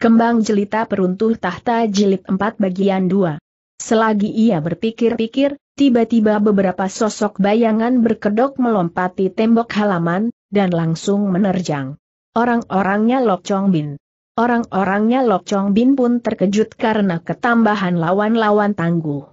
Kembang jelita peruntuh tahta jilid 4 bagian 2. Selagi ia berpikir-pikir, tiba-tiba beberapa sosok bayangan berkedok melompati tembok halaman, dan langsung menerjang. Orang-orangnya Lok Chong Bin. Orang-orangnya Lok Chong Bin pun terkejut karena ketambahan lawan-lawan tangguh.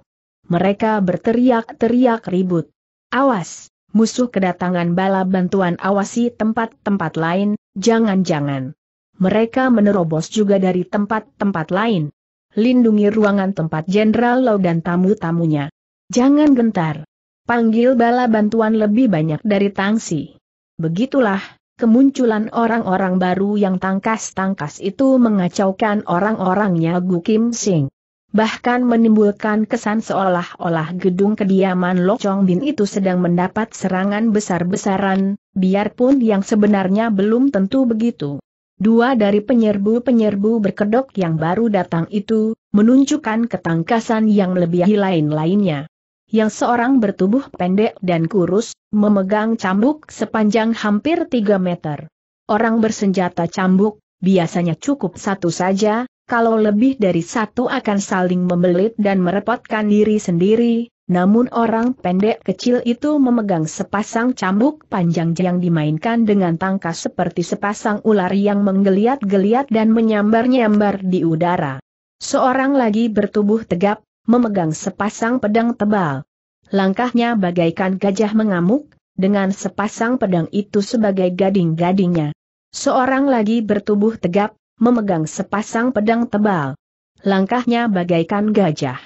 Mereka berteriak-teriak ribut. Awas, musuh kedatangan bala bantuan awasi tempat-tempat lain, jangan-jangan mereka menerobos juga dari tempat-tempat lain. Lindungi ruangan tempat Jenderal Lau dan tamu-tamunya. Jangan gentar. Panggil bala bantuan lebih banyak dari tangsi. Begitulah, kemunculan orang-orang baru yang tangkas-tangkas itu mengacaukan orang-orangnya Gu Kim Sing. Bahkan menimbulkan kesan seolah-olah gedung kediaman Lo Chong Bin itu sedang mendapat serangan besar-besaran, biarpun yang sebenarnya belum tentu begitu. Dua dari penyerbu-penyerbu berkedok yang baru datang itu, menunjukkan ketangkasan yang melebihi lain-lainnya. Yang seorang bertubuh pendek dan kurus, memegang cambuk sepanjang hampir 3 meter. Orang bersenjata cambuk, biasanya cukup satu saja, kalau lebih dari satu akan saling membelit dan merepotkan diri sendiri, namun orang pendek kecil itu memegang sepasang cambuk panjang yang dimainkan dengan tangkas seperti sepasang ular yang menggeliat-geliat dan menyambar-nyambar di udara. Seorang lagi bertubuh tegap, memegang sepasang pedang tebal. Langkahnya bagaikan gajah mengamuk, dengan sepasang pedang itu sebagai gading-gadingnya. Seorang lagi bertubuh tegap, memegang sepasang pedang tebal. Langkahnya bagaikan gajah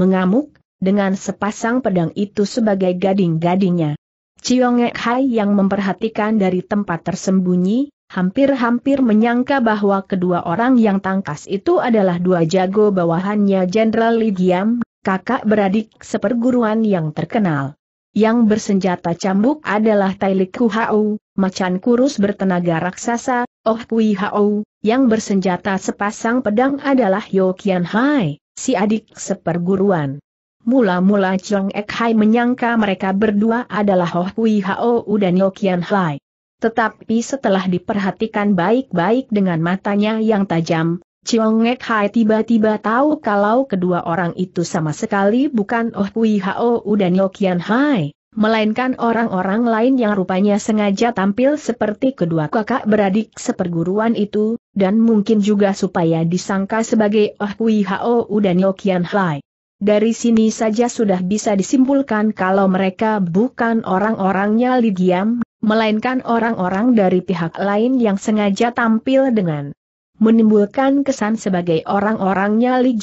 mengamuk, dengan sepasang pedang itu sebagai gading-gadingnya. Ciongek Hai yang memperhatikan dari tempat tersembunyi, hampir-hampir menyangka bahwa kedua orang yang tangkas itu adalah dua jago bawahannya Jenderal Li Giam, kakak beradik seperguruan yang terkenal. Yang bersenjata cambuk adalah Tailik Hau, macan kurus bertenaga raksasa, Oh Kui Hao, yang bersenjata sepasang pedang adalah Yo Kian Hai, si adik seperguruan. Mula-mula Chong Ek Hai menyangka mereka berdua adalah Hoh Hui Hao dan Yo Hai. Tetapi setelah diperhatikan baik-baik dengan matanya yang tajam, Chong Ek Hai tiba-tiba tahu kalau kedua orang itu sama sekali bukan Oh Hui Hao dan Yo Hai, melainkan orang-orang lain yang rupanya sengaja tampil seperti kedua kakak beradik seperguruan itu, dan mungkin juga supaya disangka sebagai Oh Hui Hao dan Yo Hai. Dari sini saja sudah bisa disimpulkan kalau mereka bukan orang-orangnya Li melainkan orang-orang dari pihak lain yang sengaja tampil dengan menimbulkan kesan sebagai orang-orangnya Li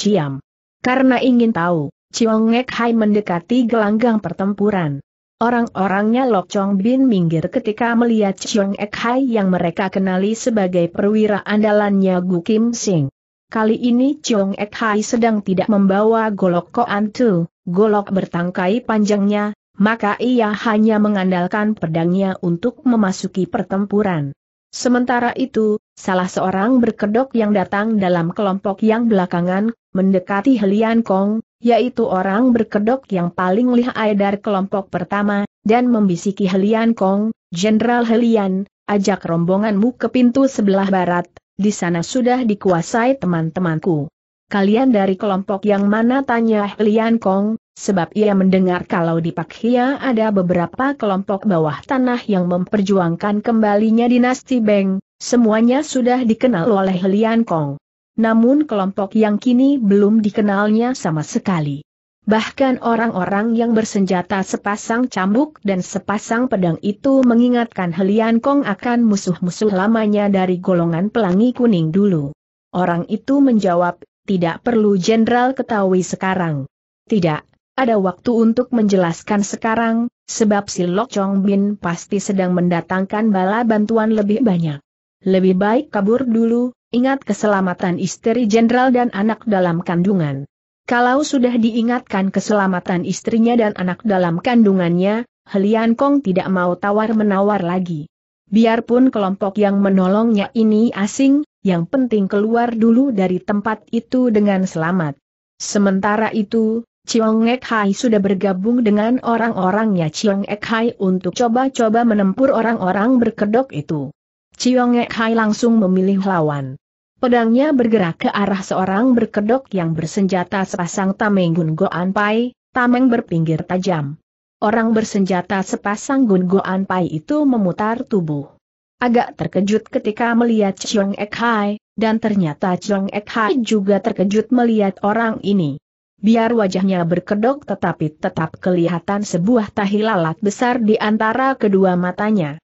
Karena ingin tahu, Chiong Ek Hai mendekati gelanggang pertempuran. Orang-orangnya Lok Chong Bin minggir ketika melihat Chiong Ek Hai yang mereka kenali sebagai perwira andalannya Gu Kim Sing. Kali ini Chong Ek Hai sedang tidak membawa golok koan tu, golok bertangkai panjangnya, maka ia hanya mengandalkan pedangnya untuk memasuki pertempuran. Sementara itu, salah seorang berkedok yang datang dalam kelompok yang belakangan, mendekati Helian Kong, yaitu orang berkedok yang paling lihai dari kelompok pertama, dan membisiki Helian Kong, Jenderal Helian, ajak rombonganmu ke pintu sebelah barat, di sana sudah dikuasai teman-temanku. Kalian dari kelompok yang mana tanya Lian Kong, sebab ia mendengar kalau di Pakhia ada beberapa kelompok bawah tanah yang memperjuangkan kembalinya dinasti Beng, semuanya sudah dikenal oleh Lian Kong. Namun kelompok yang kini belum dikenalnya sama sekali. Bahkan orang-orang yang bersenjata sepasang cambuk dan sepasang pedang itu mengingatkan Helian Kong akan musuh-musuh lamanya dari golongan pelangi kuning dulu. Orang itu menjawab, tidak perlu jenderal ketahui sekarang. Tidak, ada waktu untuk menjelaskan sekarang, sebab si Lok Chong Bin pasti sedang mendatangkan bala bantuan lebih banyak. Lebih baik kabur dulu, ingat keselamatan istri jenderal dan anak dalam kandungan. Kalau sudah diingatkan keselamatan istrinya dan anak dalam kandungannya, Helian Kong tidak mau tawar-menawar lagi. Biarpun kelompok yang menolongnya ini asing, yang penting keluar dulu dari tempat itu dengan selamat. Sementara itu, Chiong Ek Hai sudah bergabung dengan orang-orangnya Chiong Ek Hai untuk coba-coba menempur orang-orang berkedok itu. Chiong Ek Hai langsung memilih lawan. Pedangnya bergerak ke arah seorang berkedok yang bersenjata sepasang tameng Gun Goan Pai, tameng berpinggir tajam. Orang bersenjata sepasang Gun Goan Pai itu memutar tubuh. Agak terkejut ketika melihat Chiong Ek Hai, dan ternyata Chiong Ek Hai juga terkejut melihat orang ini. Biar wajahnya berkedok tetapi tetap kelihatan sebuah tahi lalat besar di antara kedua matanya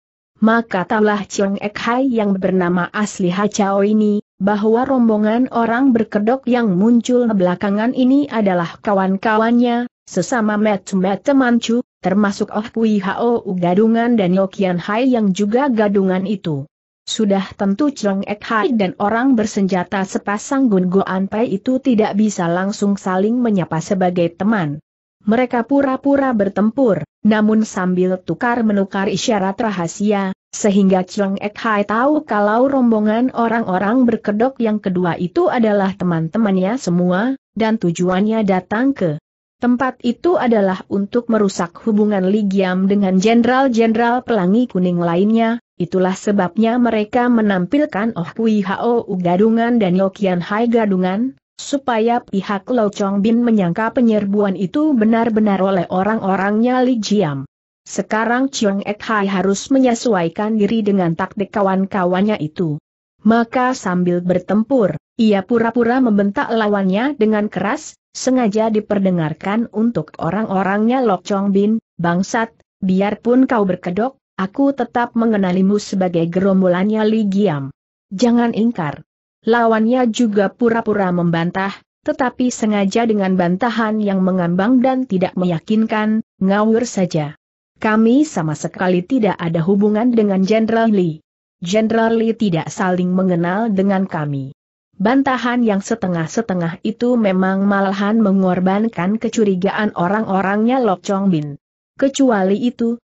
maka taulah Chiong Ek Hai yang bernama asli Hacao ini, bahwa rombongan orang berkedok yang muncul belakangan ini adalah kawan-kawannya, sesama Metumet Temancu, termasuk Oh Kui Hao gadungan dan Yokian Hai yang juga gadungan itu. Sudah tentu Chong Ek Hai dan orang bersenjata sepasang Gun Goan Pai itu tidak bisa langsung saling menyapa sebagai teman. Mereka pura-pura bertempur, namun sambil tukar-menukar isyarat rahasia, sehingga Cheng Ek Hai tahu kalau rombongan orang-orang berkedok yang kedua itu adalah teman-temannya semua, dan tujuannya datang ke tempat itu adalah untuk merusak hubungan Li Giam dengan jenderal-jenderal pelangi kuning lainnya, itulah sebabnya mereka menampilkan Oh Kui Hao gadungan dan Yokian oh Hai gadungan, supaya pihak Lo Chong Bin menyangka penyerbuan itu benar-benar oleh orang-orangnya Li Jiam. Sekarang Chiong Ek Hai harus menyesuaikan diri dengan taktik kawan-kawannya itu. Maka sambil bertempur, ia pura-pura membentak lawannya dengan keras, sengaja diperdengarkan untuk orang-orangnya Lok Chong Bin, bangsat, biarpun kau berkedok, aku tetap mengenalimu sebagai gerombolannya Li Giam. Jangan ingkar lawannya juga pura-pura membantah, tetapi sengaja dengan bantahan yang mengambang dan tidak meyakinkan, ngawur saja. Kami sama sekali tidak ada hubungan dengan Jenderal Lee. Jenderal Lee tidak saling mengenal dengan kami. Bantahan yang setengah-setengah itu memang malahan mengorbankan kecurigaan orang-orangnya Lok Chong Bin. Kecuali itu,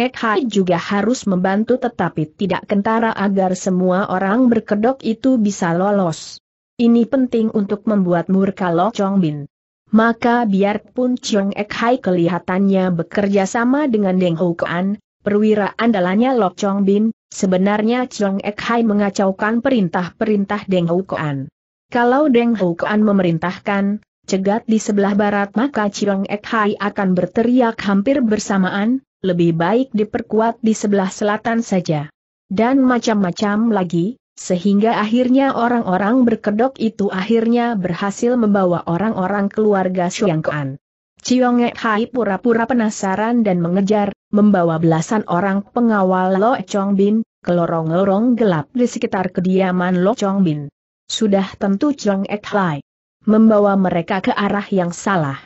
Ek Hai juga harus membantu tetapi tidak kentara agar semua orang berkedok itu bisa lolos. Ini penting untuk membuat murka Lo Chong Bin. Maka biarpun Ciong Ek Hai kelihatannya bekerja sama dengan Deng Ho Kuan, perwira andalannya Lo Chong Bin, sebenarnya Ciong Ek Hai mengacaukan perintah-perintah Deng Ho Kuan. Kalau Deng Ho Kuan memerintahkan, cegat di sebelah barat maka Ciong Ek Hai akan berteriak hampir bersamaan, lebih baik diperkuat di sebelah selatan saja. Dan macam-macam lagi, sehingga akhirnya orang-orang berkedok itu akhirnya berhasil membawa orang-orang keluarga Xiangkuan. Chiong Hai pura-pura penasaran dan mengejar, membawa belasan orang pengawal Lo Chong Bin, ke lorong-lorong gelap di sekitar kediaman Lo Chong Bin. Sudah tentu Chiong Hai membawa mereka ke arah yang salah.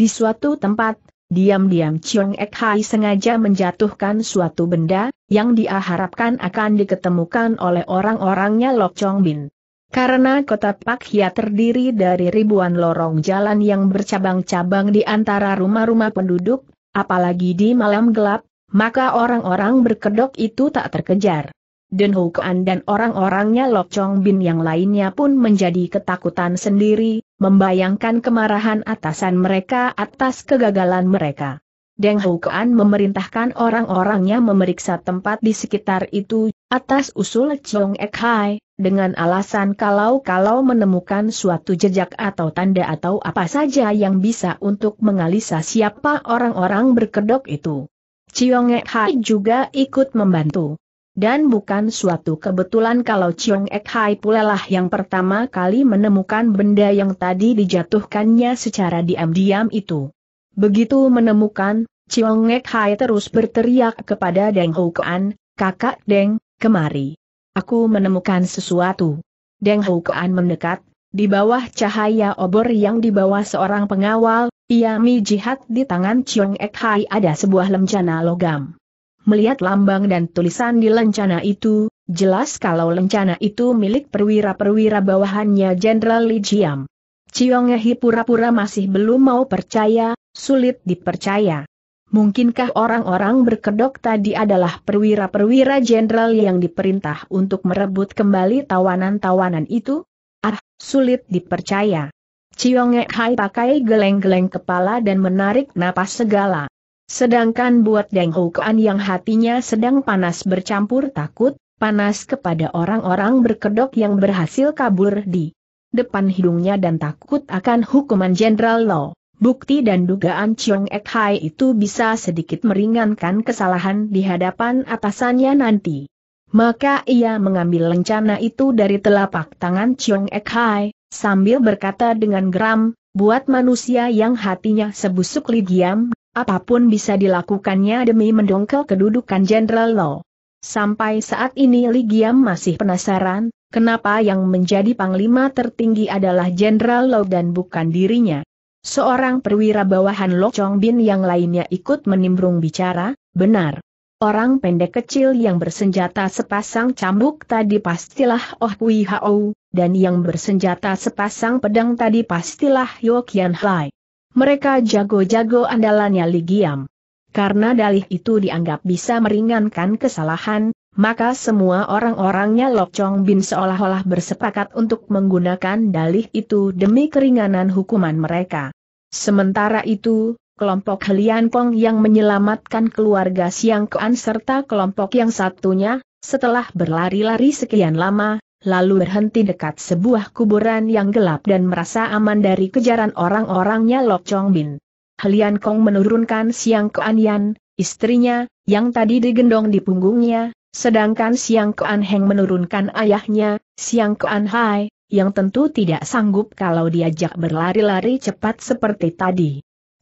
Di suatu tempat, Diam-diam Chong Ek Hai sengaja menjatuhkan suatu benda, yang diharapkan akan diketemukan oleh orang-orangnya Lok Chong Bin. Karena kota Pak Hia terdiri dari ribuan lorong jalan yang bercabang-cabang di antara rumah-rumah penduduk, apalagi di malam gelap, maka orang-orang berkedok itu tak terkejar. Den Hukuan dan orang-orangnya Lok Chong Bin yang lainnya pun menjadi ketakutan sendiri, membayangkan kemarahan atasan mereka atas kegagalan mereka. Deng Hukuan memerintahkan orang-orangnya memeriksa tempat di sekitar itu, atas usul Chong Ek Hai, dengan alasan kalau-kalau menemukan suatu jejak atau tanda atau apa saja yang bisa untuk mengalisa siapa orang-orang berkedok itu. Chiong Ek Hai juga ikut membantu. Dan bukan suatu kebetulan kalau Chiong Ek Hai lah yang pertama kali menemukan benda yang tadi dijatuhkannya secara diam-diam itu. Begitu menemukan, Chiong Ek Hai terus berteriak kepada Deng Hou Kuan, kakak Deng, kemari. Aku menemukan sesuatu. Deng Hou Kuan mendekat, di bawah cahaya obor yang dibawa seorang pengawal, ia mijihat di tangan Chiong Ek Hai ada sebuah lemjana logam. Melihat lambang dan tulisan di lencana itu, jelas kalau lencana itu milik perwira-perwira bawahannya Jenderal Li Jiam. Chiongehi pura-pura masih belum mau percaya, sulit dipercaya. Mungkinkah orang-orang berkedok tadi adalah perwira-perwira jenderal yang diperintah untuk merebut kembali tawanan-tawanan itu? Ah, sulit dipercaya. Chiong Hai pakai geleng-geleng kepala dan menarik napas segala. Sedangkan buat Deng Hukuan yang hatinya sedang panas bercampur takut, panas kepada orang-orang berkedok yang berhasil kabur di depan hidungnya dan takut akan hukuman Jenderal Lo. Bukti dan dugaan Chiong Ek Hai itu bisa sedikit meringankan kesalahan di hadapan atasannya nanti. Maka ia mengambil lencana itu dari telapak tangan Chiong Ek Hai, sambil berkata dengan geram, buat manusia yang hatinya sebusuk ligiam apapun bisa dilakukannya demi mendongkel kedudukan Jenderal Lo. Sampai saat ini Li Giam masih penasaran, kenapa yang menjadi panglima tertinggi adalah Jenderal Lo dan bukan dirinya. Seorang perwira bawahan Lo Chong Bin yang lainnya ikut menimbrung bicara, benar. Orang pendek kecil yang bersenjata sepasang cambuk tadi pastilah Oh Kui Hao, dan yang bersenjata sepasang pedang tadi pastilah Yo Kian Hai. Mereka jago-jago andalannya Ligiam. Karena dalih itu dianggap bisa meringankan kesalahan, maka semua orang-orangnya Lok Chong Bin seolah-olah bersepakat untuk menggunakan dalih itu demi keringanan hukuman mereka. Sementara itu, kelompok Helian Kong yang menyelamatkan keluarga Siang Kuan serta kelompok yang satunya, setelah berlari-lari sekian lama, lalu berhenti dekat sebuah kuburan yang gelap dan merasa aman dari kejaran orang-orangnya Lok Chong Bin. Helian Kong menurunkan Siang Kuan Yan, istrinya, yang tadi digendong di punggungnya, sedangkan Siang Kuan Heng menurunkan ayahnya, Siang Kuan Hai, yang tentu tidak sanggup kalau diajak berlari-lari cepat seperti tadi.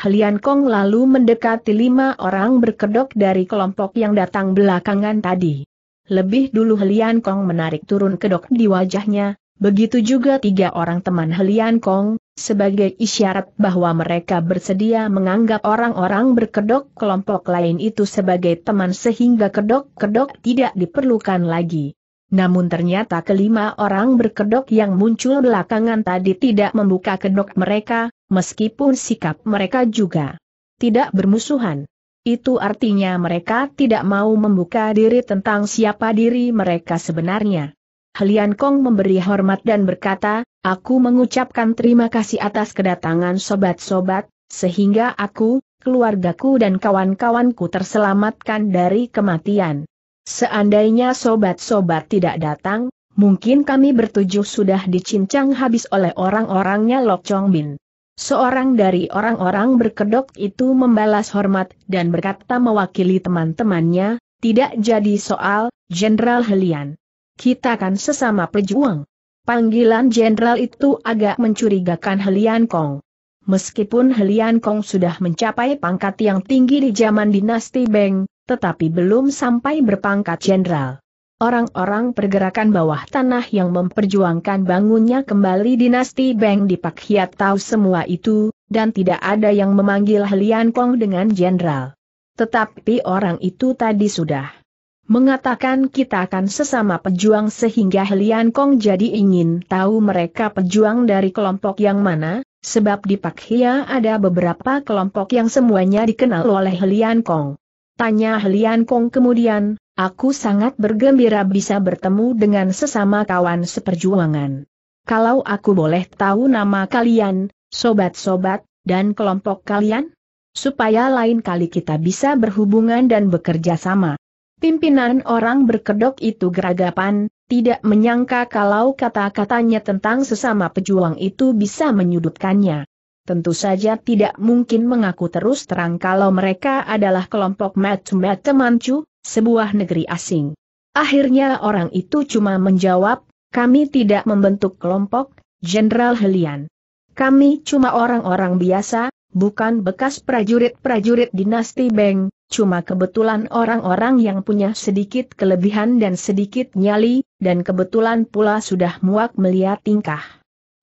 Helian Kong lalu mendekati lima orang berkedok dari kelompok yang datang belakangan tadi. Lebih dulu Helian Kong menarik turun kedok di wajahnya, begitu juga tiga orang teman Helian Kong, sebagai isyarat bahwa mereka bersedia menganggap orang-orang berkedok kelompok lain itu sebagai teman sehingga kedok-kedok tidak diperlukan lagi. Namun ternyata kelima orang berkedok yang muncul belakangan tadi tidak membuka kedok mereka, meskipun sikap mereka juga tidak bermusuhan. Itu artinya mereka tidak mau membuka diri tentang siapa diri mereka sebenarnya. Helian Kong memberi hormat dan berkata, aku mengucapkan terima kasih atas kedatangan sobat-sobat, sehingga aku, keluargaku dan kawan-kawanku terselamatkan dari kematian. Seandainya sobat-sobat tidak datang, mungkin kami bertujuh sudah dicincang habis oleh orang-orangnya Lok Chong Bin. Seorang dari orang-orang berkedok itu membalas hormat dan berkata mewakili teman-temannya, tidak jadi soal, Jenderal Helian. Kita kan sesama pejuang. Panggilan jenderal itu agak mencurigakan Helian Kong. Meskipun Helian Kong sudah mencapai pangkat yang tinggi di zaman dinasti Beng, tetapi belum sampai berpangkat jenderal. Orang-orang pergerakan bawah tanah yang memperjuangkan bangunnya kembali dinasti Beng di Pak Hiat tahu semua itu, dan tidak ada yang memanggil Helian Kong dengan jenderal. Tetapi orang itu tadi sudah mengatakan kita akan sesama pejuang sehingga Helian Kong jadi ingin tahu mereka pejuang dari kelompok yang mana, sebab di Pak Hia ada beberapa kelompok yang semuanya dikenal oleh Helian Kong. Tanya Helian Kong kemudian, Aku sangat bergembira bisa bertemu dengan sesama kawan seperjuangan. Kalau aku boleh tahu nama kalian, sobat-sobat, dan kelompok kalian? Supaya lain kali kita bisa berhubungan dan bekerja sama. Pimpinan orang berkedok itu geragapan, tidak menyangka kalau kata-katanya tentang sesama pejuang itu bisa menyudutkannya. Tentu saja tidak mungkin mengaku terus terang kalau mereka adalah kelompok macam mat sebuah negeri asing. Akhirnya orang itu cuma menjawab, kami tidak membentuk kelompok, Jenderal Helian. Kami cuma orang-orang biasa, bukan bekas prajurit-prajurit dinasti Beng, cuma kebetulan orang-orang yang punya sedikit kelebihan dan sedikit nyali, dan kebetulan pula sudah muak melihat tingkah.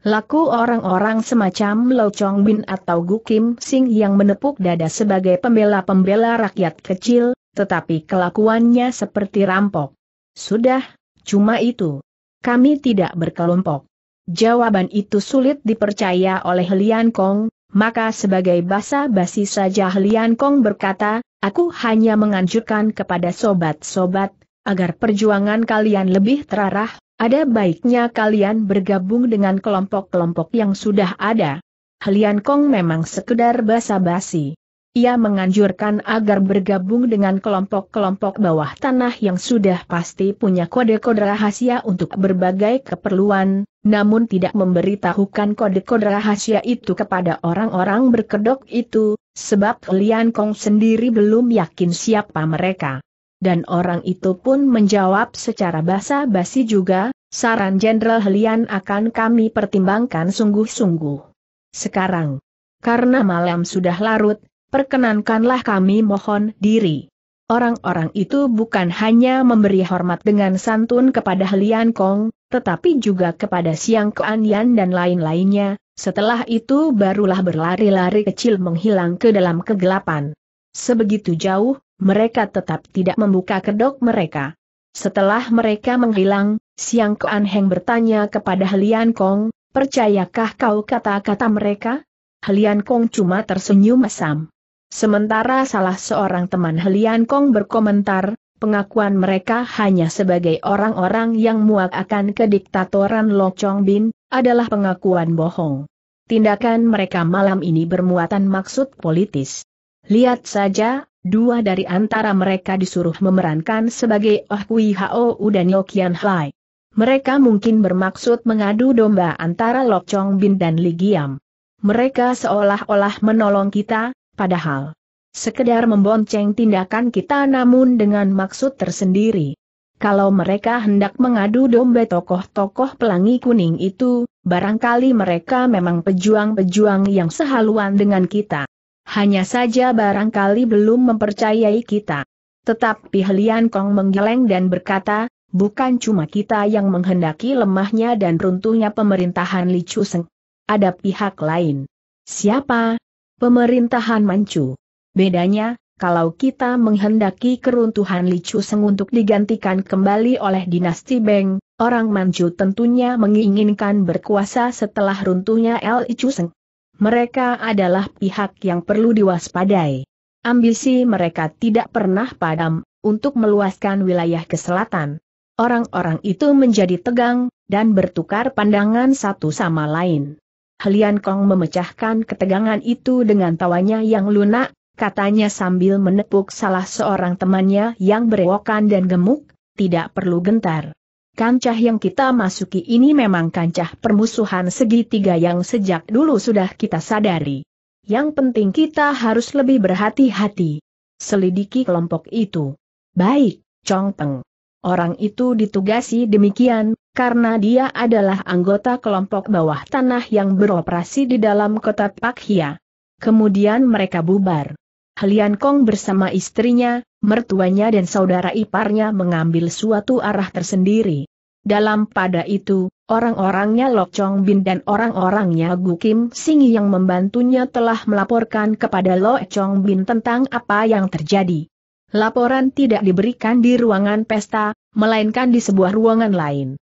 Laku orang-orang semacam Lo Chong Bin atau Gu Kim Sing yang menepuk dada sebagai pembela-pembela rakyat kecil, tetapi kelakuannya seperti rampok. Sudah, cuma itu. Kami tidak berkelompok. Jawaban itu sulit dipercaya oleh Lian Kong, maka sebagai basa basi saja Lian Kong berkata, aku hanya menganjurkan kepada sobat-sobat, agar perjuangan kalian lebih terarah, ada baiknya kalian bergabung dengan kelompok-kelompok yang sudah ada. Lian Kong memang sekedar basa-basi. Ia menganjurkan agar bergabung dengan kelompok-kelompok bawah tanah yang sudah pasti punya kode-kode rahasia untuk berbagai keperluan, namun tidak memberitahukan kode-kode rahasia itu kepada orang-orang berkedok itu, sebab Lian Kong sendiri belum yakin siapa mereka. Dan orang itu pun menjawab secara basa-basi juga, saran Jenderal Lian akan kami pertimbangkan sungguh-sungguh. Sekarang, karena malam sudah larut, perkenankanlah kami mohon diri. Orang-orang itu bukan hanya memberi hormat dengan santun kepada Lian Kong, tetapi juga kepada Siang Kuan Yan dan lain-lainnya, setelah itu barulah berlari-lari kecil menghilang ke dalam kegelapan. Sebegitu jauh, mereka tetap tidak membuka kedok mereka. Setelah mereka menghilang, Siang Kuan Heng bertanya kepada Lian Kong, percayakah kau kata-kata mereka? Lian Kong cuma tersenyum masam. Sementara salah seorang teman Helian Kong berkomentar, pengakuan mereka hanya sebagai orang-orang yang muak akan kediktatoran Lo Chong Bin, adalah pengakuan bohong. Tindakan mereka malam ini bermuatan maksud politis. Lihat saja, dua dari antara mereka disuruh memerankan sebagai Oh Kui Hao dan Kian Hai. Mereka mungkin bermaksud mengadu domba antara Lok Chong Bin dan Li Giam. Mereka seolah-olah menolong kita, Padahal, sekedar membonceng tindakan kita namun dengan maksud tersendiri. Kalau mereka hendak mengadu domba tokoh-tokoh pelangi kuning itu, barangkali mereka memang pejuang-pejuang yang sehaluan dengan kita. Hanya saja barangkali belum mempercayai kita. Tetapi Helian Kong menggeleng dan berkata, bukan cuma kita yang menghendaki lemahnya dan runtuhnya pemerintahan Li Chuseng. Ada pihak lain. Siapa? pemerintahan Manchu. Bedanya, kalau kita menghendaki keruntuhan Li Chuseng untuk digantikan kembali oleh dinasti Beng, orang Manchu tentunya menginginkan berkuasa setelah runtuhnya Li Chuseng. Mereka adalah pihak yang perlu diwaspadai. Ambisi mereka tidak pernah padam, untuk meluaskan wilayah ke selatan. Orang-orang itu menjadi tegang, dan bertukar pandangan satu sama lain. Helian Kong memecahkan ketegangan itu dengan tawanya yang lunak, katanya sambil menepuk salah seorang temannya yang berewokan dan gemuk, tidak perlu gentar. Kancah yang kita masuki ini memang kancah permusuhan segitiga yang sejak dulu sudah kita sadari. Yang penting kita harus lebih berhati-hati. Selidiki kelompok itu. Baik, Chong Peng. Orang itu ditugasi demikian, karena dia adalah anggota kelompok bawah tanah yang beroperasi di dalam kota Pakia. Kemudian mereka bubar. Helian Kong bersama istrinya, mertuanya dan saudara iparnya mengambil suatu arah tersendiri. Dalam pada itu, orang-orangnya Lok Chong Bin dan orang-orangnya Gu Kim Sing yang membantunya telah melaporkan kepada Lok Chong Bin tentang apa yang terjadi. Laporan tidak diberikan di ruangan pesta, melainkan di sebuah ruangan lain.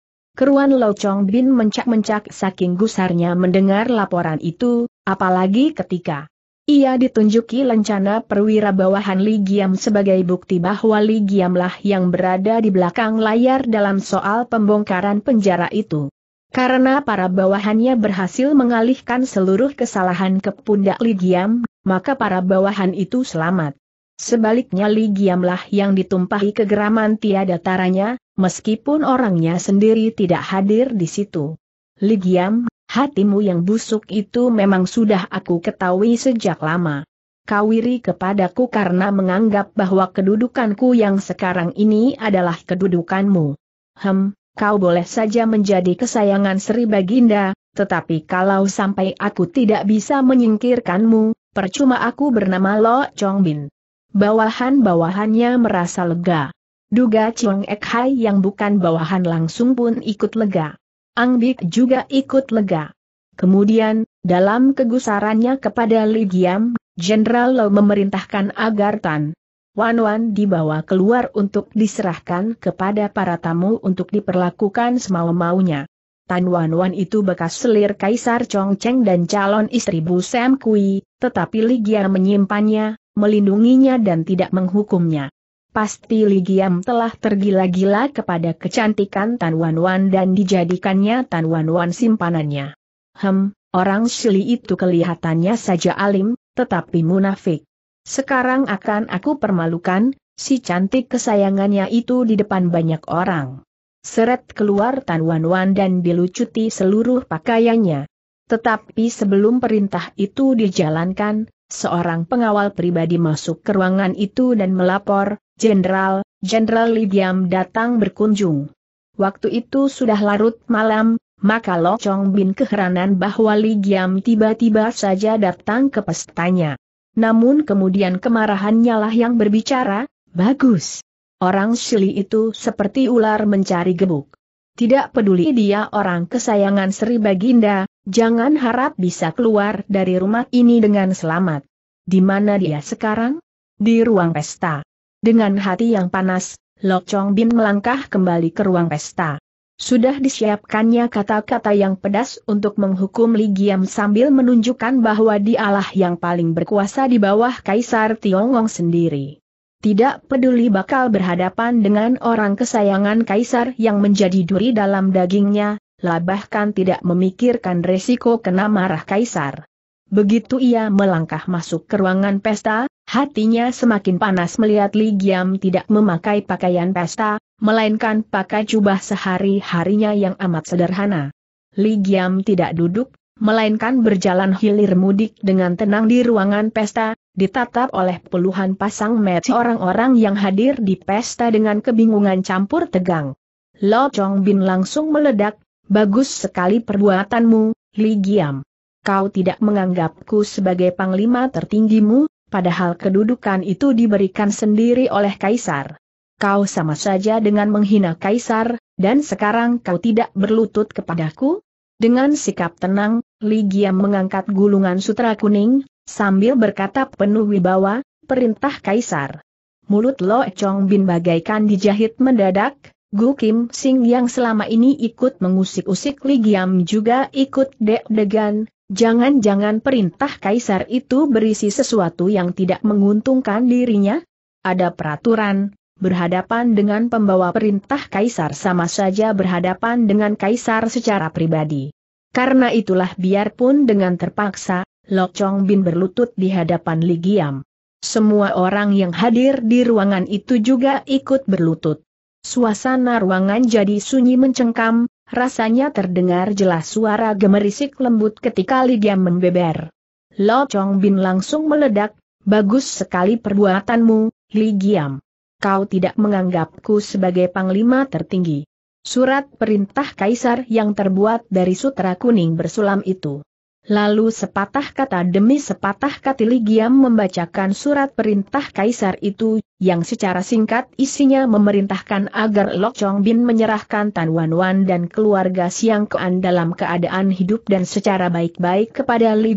Keruan Locong Bin mencak-mencak saking gusarnya mendengar laporan itu, apalagi ketika ia ditunjuki lencana perwira bawahan Li Giam sebagai bukti bahwa Li Giam lah yang berada di belakang layar dalam soal pembongkaran penjara itu. Karena para bawahannya berhasil mengalihkan seluruh kesalahan ke pundak Li Giam, maka para bawahan itu selamat. Sebaliknya Li Giamlah yang ditumpahi kegeraman tiada taranya, meskipun orangnya sendiri tidak hadir di situ. Li Giam, hatimu yang busuk itu memang sudah aku ketahui sejak lama. Kawiri kepadaku karena menganggap bahwa kedudukanku yang sekarang ini adalah kedudukanmu. Hem, kau boleh saja menjadi kesayangan Sri Baginda, tetapi kalau sampai aku tidak bisa menyingkirkanmu, percuma aku bernama Lo Chong Bin. Bawahan-bawahannya merasa lega. Duga Chong Ek Hai yang bukan bawahan langsung pun ikut lega. Ang Angbik juga ikut lega. Kemudian, dalam kegusarannya kepada Li Giam, Jenderal Lo memerintahkan agar Tan Wan Wan dibawa keluar untuk diserahkan kepada para tamu untuk diperlakukan semau-maunya. Tan Wan Wan itu bekas selir Kaisar Chong Cheng dan calon istri Bu Sam Kui, tetapi Li Giam menyimpannya, melindunginya dan tidak menghukumnya. Pasti Li Giam telah tergila-gila kepada kecantikan Tan Wan Wan dan dijadikannya Tan Wan Wan simpanannya. Hem, orang Shili itu kelihatannya saja alim, tetapi munafik. Sekarang akan aku permalukan, si cantik kesayangannya itu di depan banyak orang. Seret keluar Tan Wan Wan dan dilucuti seluruh pakaiannya. Tetapi sebelum perintah itu dijalankan, seorang pengawal pribadi masuk ke ruangan itu dan melapor, Jenderal, Jenderal Lidiam datang berkunjung. Waktu itu sudah larut malam, maka Lo Chong Bin keheranan bahwa Ligiam tiba-tiba saja datang ke pestanya. Namun kemudian kemarahannya lah yang berbicara, bagus. Orang Sili itu seperti ular mencari gebuk. Tidak peduli dia orang kesayangan Sri Baginda, Jangan harap bisa keluar dari rumah ini dengan selamat. Di mana dia sekarang? Di ruang pesta. Dengan hati yang panas, Lok Chong Bin melangkah kembali ke ruang pesta. Sudah disiapkannya kata-kata yang pedas untuk menghukum Li Giam sambil menunjukkan bahwa dialah yang paling berkuasa di bawah Kaisar Tiongong sendiri. Tidak peduli bakal berhadapan dengan orang kesayangan Kaisar yang menjadi duri dalam dagingnya, labahkan tidak memikirkan resiko kena marah kaisar. Begitu ia melangkah masuk ke ruangan pesta, hatinya semakin panas melihat Li Giam tidak memakai pakaian pesta, melainkan pakai jubah sehari-harinya yang amat sederhana. Li Giam tidak duduk, melainkan berjalan hilir mudik dengan tenang di ruangan pesta, ditatap oleh puluhan pasang mata orang-orang yang hadir di pesta dengan kebingungan campur tegang. Lo Chong Bin langsung meledak, Bagus sekali perbuatanmu, Li Giam. Kau tidak menganggapku sebagai panglima tertinggimu, padahal kedudukan itu diberikan sendiri oleh Kaisar. Kau sama saja dengan menghina Kaisar, dan sekarang kau tidak berlutut kepadaku? Dengan sikap tenang, Li Giam mengangkat gulungan sutra kuning, sambil berkata penuh wibawa, perintah Kaisar. Mulut Lo Chong Bin bagaikan dijahit mendadak, Gu Kim Sing yang selama ini ikut mengusik-usik Li Giam juga ikut deg-degan, jangan-jangan perintah kaisar itu berisi sesuatu yang tidak menguntungkan dirinya? Ada peraturan, berhadapan dengan pembawa perintah kaisar sama saja berhadapan dengan kaisar secara pribadi. Karena itulah biarpun dengan terpaksa, Lok Chong Bin berlutut di hadapan Li Giam. Semua orang yang hadir di ruangan itu juga ikut berlutut. Suasana ruangan jadi sunyi mencengkam, rasanya terdengar jelas suara gemerisik lembut ketika Lidia membeber. Lo Chong Bin langsung meledak, bagus sekali perbuatanmu, Li Giam. Kau tidak menganggapku sebagai panglima tertinggi. Surat perintah kaisar yang terbuat dari sutra kuning bersulam itu. Lalu sepatah kata demi sepatah kata Giam membacakan surat perintah kaisar itu, yang secara singkat isinya memerintahkan agar Lok Chong Bin menyerahkan Tan Wan Wan dan keluarga Siang Kean dalam keadaan hidup dan secara baik-baik kepada Li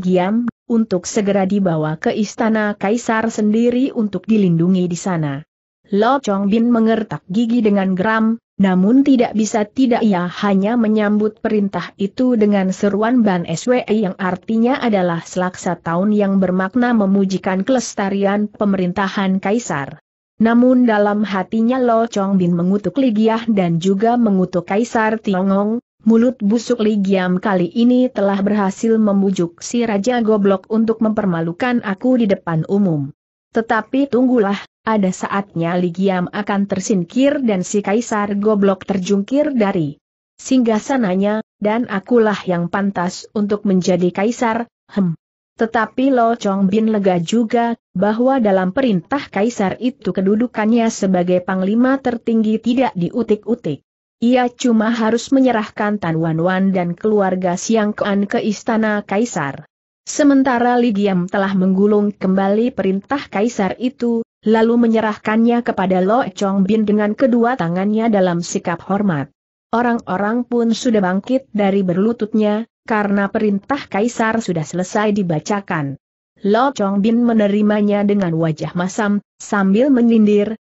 untuk segera dibawa ke istana kaisar sendiri untuk dilindungi di sana. Lok Chong Bin mengertak gigi dengan geram, namun tidak bisa tidak ia hanya menyambut perintah itu dengan seruan Ban SWE yang artinya adalah selaksa tahun yang bermakna memujikan kelestarian pemerintahan Kaisar. Namun dalam hatinya Lo Chong Bin mengutuk Ligiah dan juga mengutuk Kaisar Tiongong, Mulut busuk Li kali ini telah berhasil membujuk si Raja Goblok untuk mempermalukan aku di depan umum. Tetapi tunggulah, ada saatnya Ligiam akan tersingkir dan si kaisar goblok terjungkir dari singgasananya, dan akulah yang pantas untuk menjadi kaisar, hem. Tetapi Lo Chong Bin lega juga, bahwa dalam perintah kaisar itu kedudukannya sebagai panglima tertinggi tidak diutik-utik. Ia cuma harus menyerahkan Tan Wan Wan dan keluarga Siang Kean ke istana kaisar. Sementara Ligiam telah menggulung kembali perintah kaisar itu, lalu menyerahkannya kepada Lo Chong Bin dengan kedua tangannya dalam sikap hormat. Orang-orang pun sudah bangkit dari berlututnya, karena perintah kaisar sudah selesai dibacakan. Lo Chong Bin menerimanya dengan wajah masam, sambil menyindir,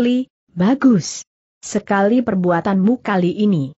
Li, bagus. Sekali perbuatanmu kali ini.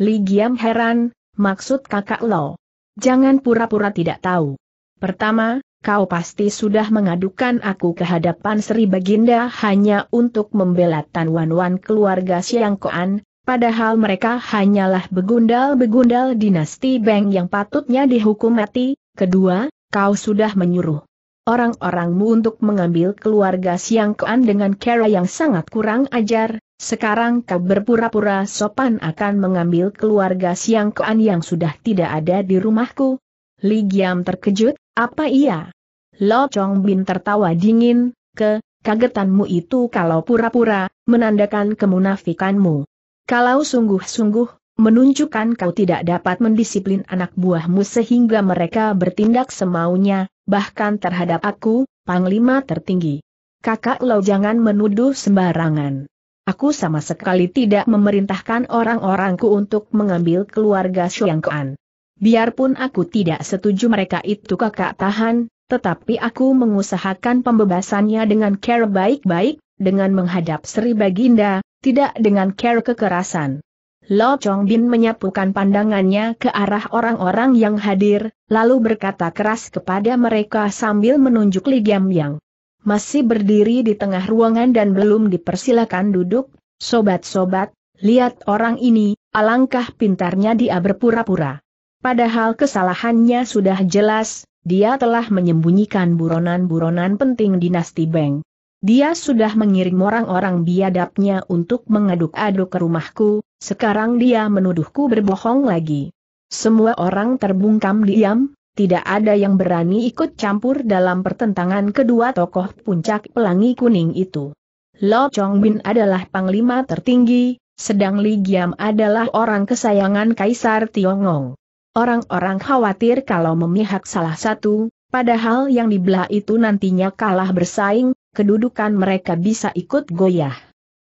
Li Giam heran, maksud kakak Lo. Jangan pura-pura tidak tahu. Pertama, kau pasti sudah mengadukan aku ke hadapan Sri Baginda hanya untuk membela Tan Wan Wan keluarga Siang Koan, padahal mereka hanyalah begundal-begundal dinasti Beng yang patutnya dihukum mati, kedua, kau sudah menyuruh orang-orangmu untuk mengambil keluarga Siang Koan dengan cara yang sangat kurang ajar, sekarang kau berpura-pura sopan akan mengambil keluarga Siang Koan yang sudah tidak ada di rumahku. Ligiam terkejut, apa iya? Lo Chong Bin tertawa dingin, ke, kagetanmu itu kalau pura-pura, menandakan kemunafikanmu. Kalau sungguh-sungguh, menunjukkan kau tidak dapat mendisiplin anak buahmu sehingga mereka bertindak semaunya, bahkan terhadap aku, Panglima tertinggi. Kakak lo jangan menuduh sembarangan. Aku sama sekali tidak memerintahkan orang-orangku untuk mengambil keluarga Xiangkuan biarpun aku tidak setuju mereka itu kakak tahan, tetapi aku mengusahakan pembebasannya dengan care baik-baik, dengan menghadap Sri Baginda, tidak dengan care kekerasan. Lo Chong Bin menyapukan pandangannya ke arah orang-orang yang hadir, lalu berkata keras kepada mereka sambil menunjuk Li Giam Yang. Masih berdiri di tengah ruangan dan belum dipersilakan duduk, sobat-sobat, lihat orang ini, alangkah pintarnya dia berpura-pura. Padahal kesalahannya sudah jelas, dia telah menyembunyikan buronan-buronan penting dinasti Beng. Dia sudah mengirim orang-orang biadabnya untuk mengaduk-aduk ke rumahku, sekarang dia menuduhku berbohong lagi. Semua orang terbungkam diam, tidak ada yang berani ikut campur dalam pertentangan kedua tokoh puncak pelangi kuning itu. Lo Chong Bin adalah panglima tertinggi, sedang Li Giam adalah orang kesayangan Kaisar Tiongong. Orang-orang khawatir kalau memihak salah satu, padahal yang dibelah itu nantinya kalah bersaing, kedudukan mereka bisa ikut goyah.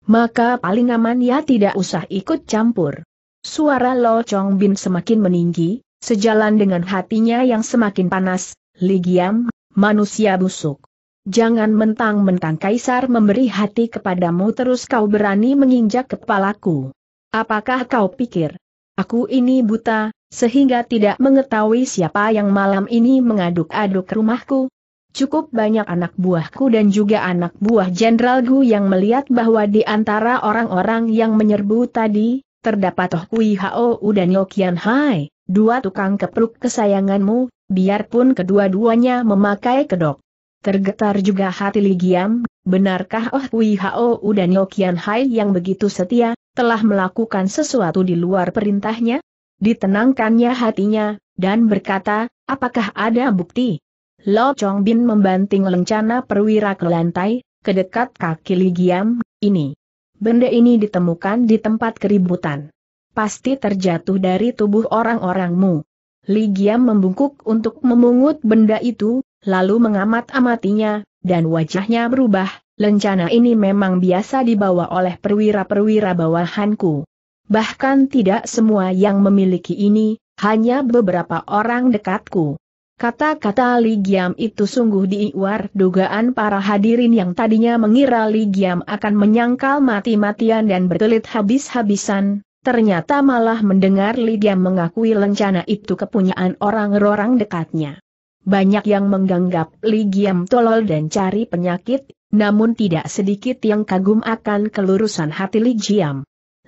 Maka paling aman ya tidak usah ikut campur. Suara Lo Chong Bin semakin meninggi, sejalan dengan hatinya yang semakin panas, Ligiam, manusia busuk. Jangan mentang-mentang kaisar memberi hati kepadamu terus kau berani menginjak kepalaku. Apakah kau pikir, aku ini buta, sehingga tidak mengetahui siapa yang malam ini mengaduk-aduk rumahku. Cukup banyak anak buahku dan juga anak buah Jenderal Gu yang melihat bahwa di antara orang-orang yang menyerbu tadi, terdapat Oh Kui Hao dan Yokian Hai, dua tukang kepruk kesayanganmu, biarpun kedua-duanya memakai kedok. Tergetar juga hati Li Giam, benarkah Oh Kui Hao dan Yokian Hai yang begitu setia, telah melakukan sesuatu di luar perintahnya? Ditenangkannya hatinya, dan berkata, apakah ada bukti? Lo Chong Bin membanting lencana perwira ke lantai, ke dekat kaki Li Giam, ini. Benda ini ditemukan di tempat keributan. Pasti terjatuh dari tubuh orang-orangmu. Li Giam membungkuk untuk memungut benda itu, lalu mengamat-amatinya, dan wajahnya berubah, lencana ini memang biasa dibawa oleh perwira-perwira bawahanku. Bahkan tidak semua yang memiliki ini, hanya beberapa orang dekatku. Kata-kata Li itu sungguh diiwar dugaan para hadirin yang tadinya mengira Li akan menyangkal mati-matian dan bertelit habis-habisan, ternyata malah mendengar Li mengakui lencana itu kepunyaan orang-orang dekatnya. Banyak yang menganggap Li tolol dan cari penyakit, namun tidak sedikit yang kagum akan kelurusan hati Li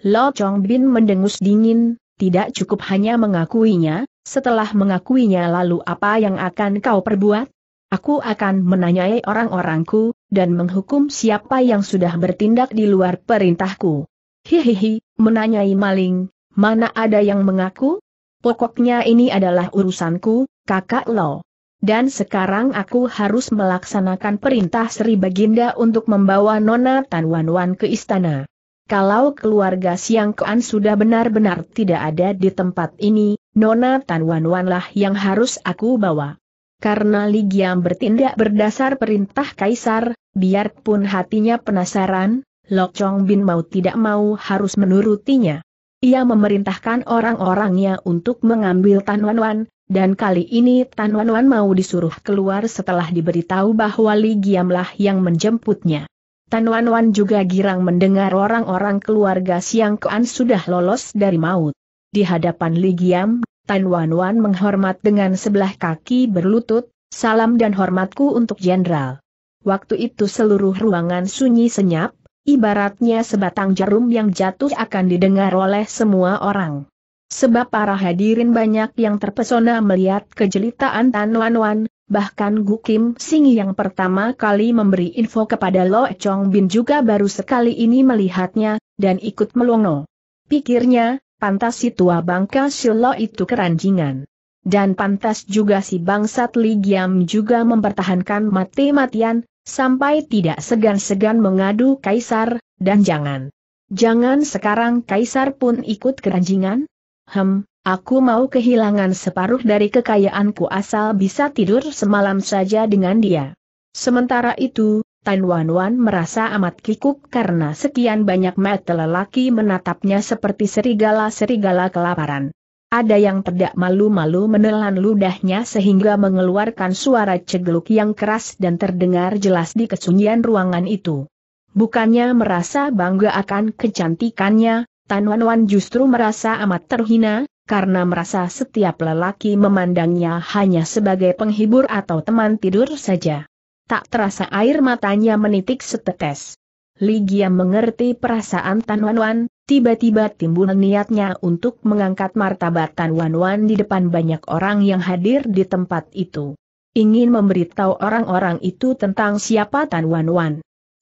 Lo Chong Bin mendengus dingin, tidak cukup hanya mengakuinya, setelah mengakuinya lalu apa yang akan kau perbuat? Aku akan menanyai orang-orangku, dan menghukum siapa yang sudah bertindak di luar perintahku. Hihihi, menanyai maling, mana ada yang mengaku? Pokoknya ini adalah urusanku, kakak lo. Dan sekarang aku harus melaksanakan perintah Sri Baginda untuk membawa Nona Tan Wan Wan ke istana. Kalau keluarga Siang Kean sudah benar-benar tidak ada di tempat ini, Nona Tan Wan Wan yang harus aku bawa. Karena Li Giam bertindak berdasar perintah Kaisar, biarpun hatinya penasaran, Lok Chong Bin mau tidak mau harus menurutinya. Ia memerintahkan orang-orangnya untuk mengambil Tan Wan Wan, dan kali ini Tan Wan Wan mau disuruh keluar setelah diberitahu bahwa Li Giamlah yang menjemputnya. Tan Wan Wan juga girang mendengar orang-orang keluarga Siang Kuan sudah lolos dari maut. Di hadapan Li Giam, Tan Wan Wan menghormat dengan sebelah kaki berlutut, salam dan hormatku untuk jenderal. Waktu itu seluruh ruangan sunyi senyap, ibaratnya sebatang jarum yang jatuh akan didengar oleh semua orang. Sebab para hadirin banyak yang terpesona melihat kejelitaan Tan Wan Wan, Bahkan Gu Kim Sing yang pertama kali memberi info kepada Lo Chong Bin juga baru sekali ini melihatnya, dan ikut melongo. Pikirnya, pantas si tua bangka Lo itu keranjingan. Dan pantas juga si bangsat Li Giam juga mempertahankan mati-matian, sampai tidak segan-segan mengadu Kaisar, dan jangan. Jangan sekarang Kaisar pun ikut keranjingan? Hem, Aku mau kehilangan separuh dari kekayaanku asal bisa tidur semalam saja dengan dia. Sementara itu, Tan Wan Wan merasa amat kikuk karena sekian banyak mata lelaki menatapnya seperti serigala-serigala kelaparan. Ada yang tidak malu-malu menelan ludahnya sehingga mengeluarkan suara cegeluk yang keras dan terdengar jelas di kesunyian ruangan itu. Bukannya merasa bangga akan kecantikannya, Tan Wan Wan justru merasa amat terhina, karena merasa setiap lelaki memandangnya hanya sebagai penghibur atau teman tidur saja. Tak terasa air matanya menitik setetes. Ligia mengerti perasaan Tan Wan Wan, tiba-tiba timbul niatnya untuk mengangkat martabat Tan Wan Wan di depan banyak orang yang hadir di tempat itu. Ingin memberitahu orang-orang itu tentang siapa Tan Wan Wan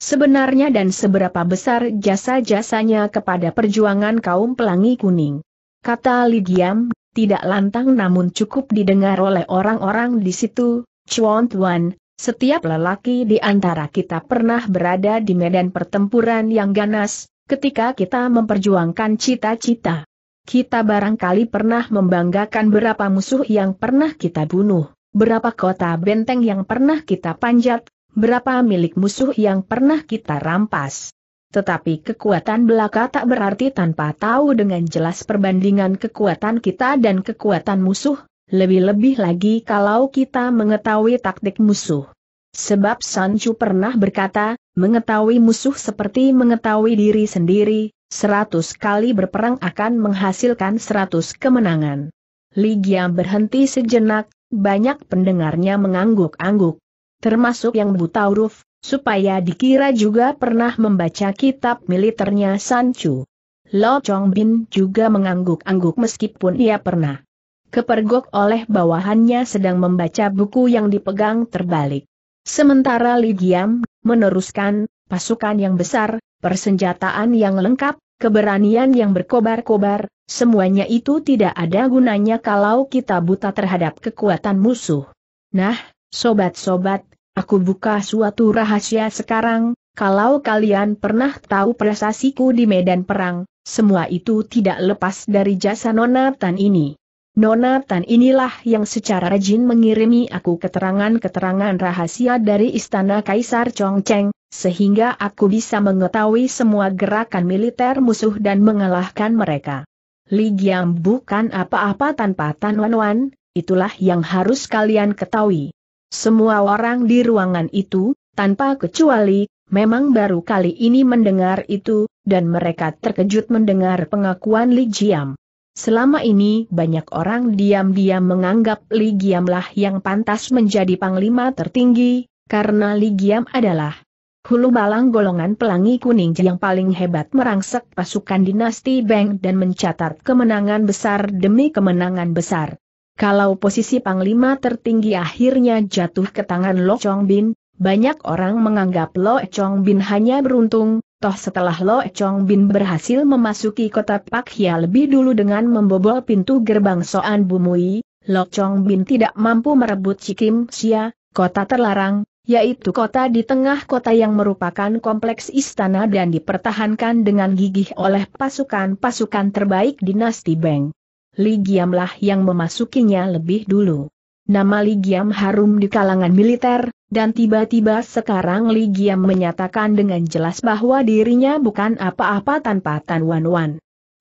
sebenarnya dan seberapa besar jasa-jasanya kepada perjuangan kaum pelangi kuning. Kata Lidiam, tidak lantang namun cukup didengar oleh orang-orang di situ, Chuan Tuan, setiap lelaki di antara kita pernah berada di medan pertempuran yang ganas, ketika kita memperjuangkan cita-cita. Kita barangkali pernah membanggakan berapa musuh yang pernah kita bunuh, berapa kota benteng yang pernah kita panjat, berapa milik musuh yang pernah kita rampas. Tetapi kekuatan belaka tak berarti tanpa tahu dengan jelas perbandingan kekuatan kita dan kekuatan musuh, lebih-lebih lagi kalau kita mengetahui taktik musuh. Sebab Sanchu pernah berkata, mengetahui musuh seperti mengetahui diri sendiri, seratus kali berperang akan menghasilkan seratus kemenangan. Ligia berhenti sejenak, banyak pendengarnya mengangguk-angguk. Termasuk yang buta huruf, supaya dikira juga pernah membaca kitab militernya Sanchu. Lo Chong Bin juga mengangguk-angguk meskipun ia pernah kepergok oleh bawahannya sedang membaca buku yang dipegang terbalik. Sementara Li Giam, meneruskan, pasukan yang besar, persenjataan yang lengkap, keberanian yang berkobar-kobar, semuanya itu tidak ada gunanya kalau kita buta terhadap kekuatan musuh. Nah, sobat-sobat, Aku buka suatu rahasia sekarang, kalau kalian pernah tahu prestasiku di medan perang, semua itu tidak lepas dari jasa Nona Tan ini. Nona Tan inilah yang secara rajin mengirimi aku keterangan-keterangan rahasia dari Istana Kaisar Chongcheng, sehingga aku bisa mengetahui semua gerakan militer musuh dan mengalahkan mereka. Li bukan apa-apa tanpa Tan Wan Wan, itulah yang harus kalian ketahui. Semua orang di ruangan itu, tanpa kecuali, memang baru kali ini mendengar itu, dan mereka terkejut mendengar pengakuan Li Jiam. Selama ini banyak orang diam-diam menganggap Li lah yang pantas menjadi panglima tertinggi, karena Li Giam adalah hulu balang golongan pelangi kuning yang paling hebat merangsek pasukan dinasti Beng dan mencatat kemenangan besar demi kemenangan besar. Kalau posisi panglima tertinggi akhirnya jatuh ke tangan Lo Chong Bin, banyak orang menganggap Lo Chong Bin hanya beruntung, toh setelah Lo Chong Bin berhasil memasuki kota Pakia lebih dulu dengan membobol pintu gerbang Soan Bumui, Lo Chong Bin tidak mampu merebut Cikim Sia, kota terlarang, yaitu kota di tengah kota yang merupakan kompleks istana dan dipertahankan dengan gigih oleh pasukan-pasukan terbaik dinasti Beng. Ligiamlah yang memasukinya lebih dulu. Nama Ligiam harum di kalangan militer, dan tiba-tiba sekarang Ligiam menyatakan dengan jelas bahwa dirinya bukan apa-apa tanpa Tan Wan Wan.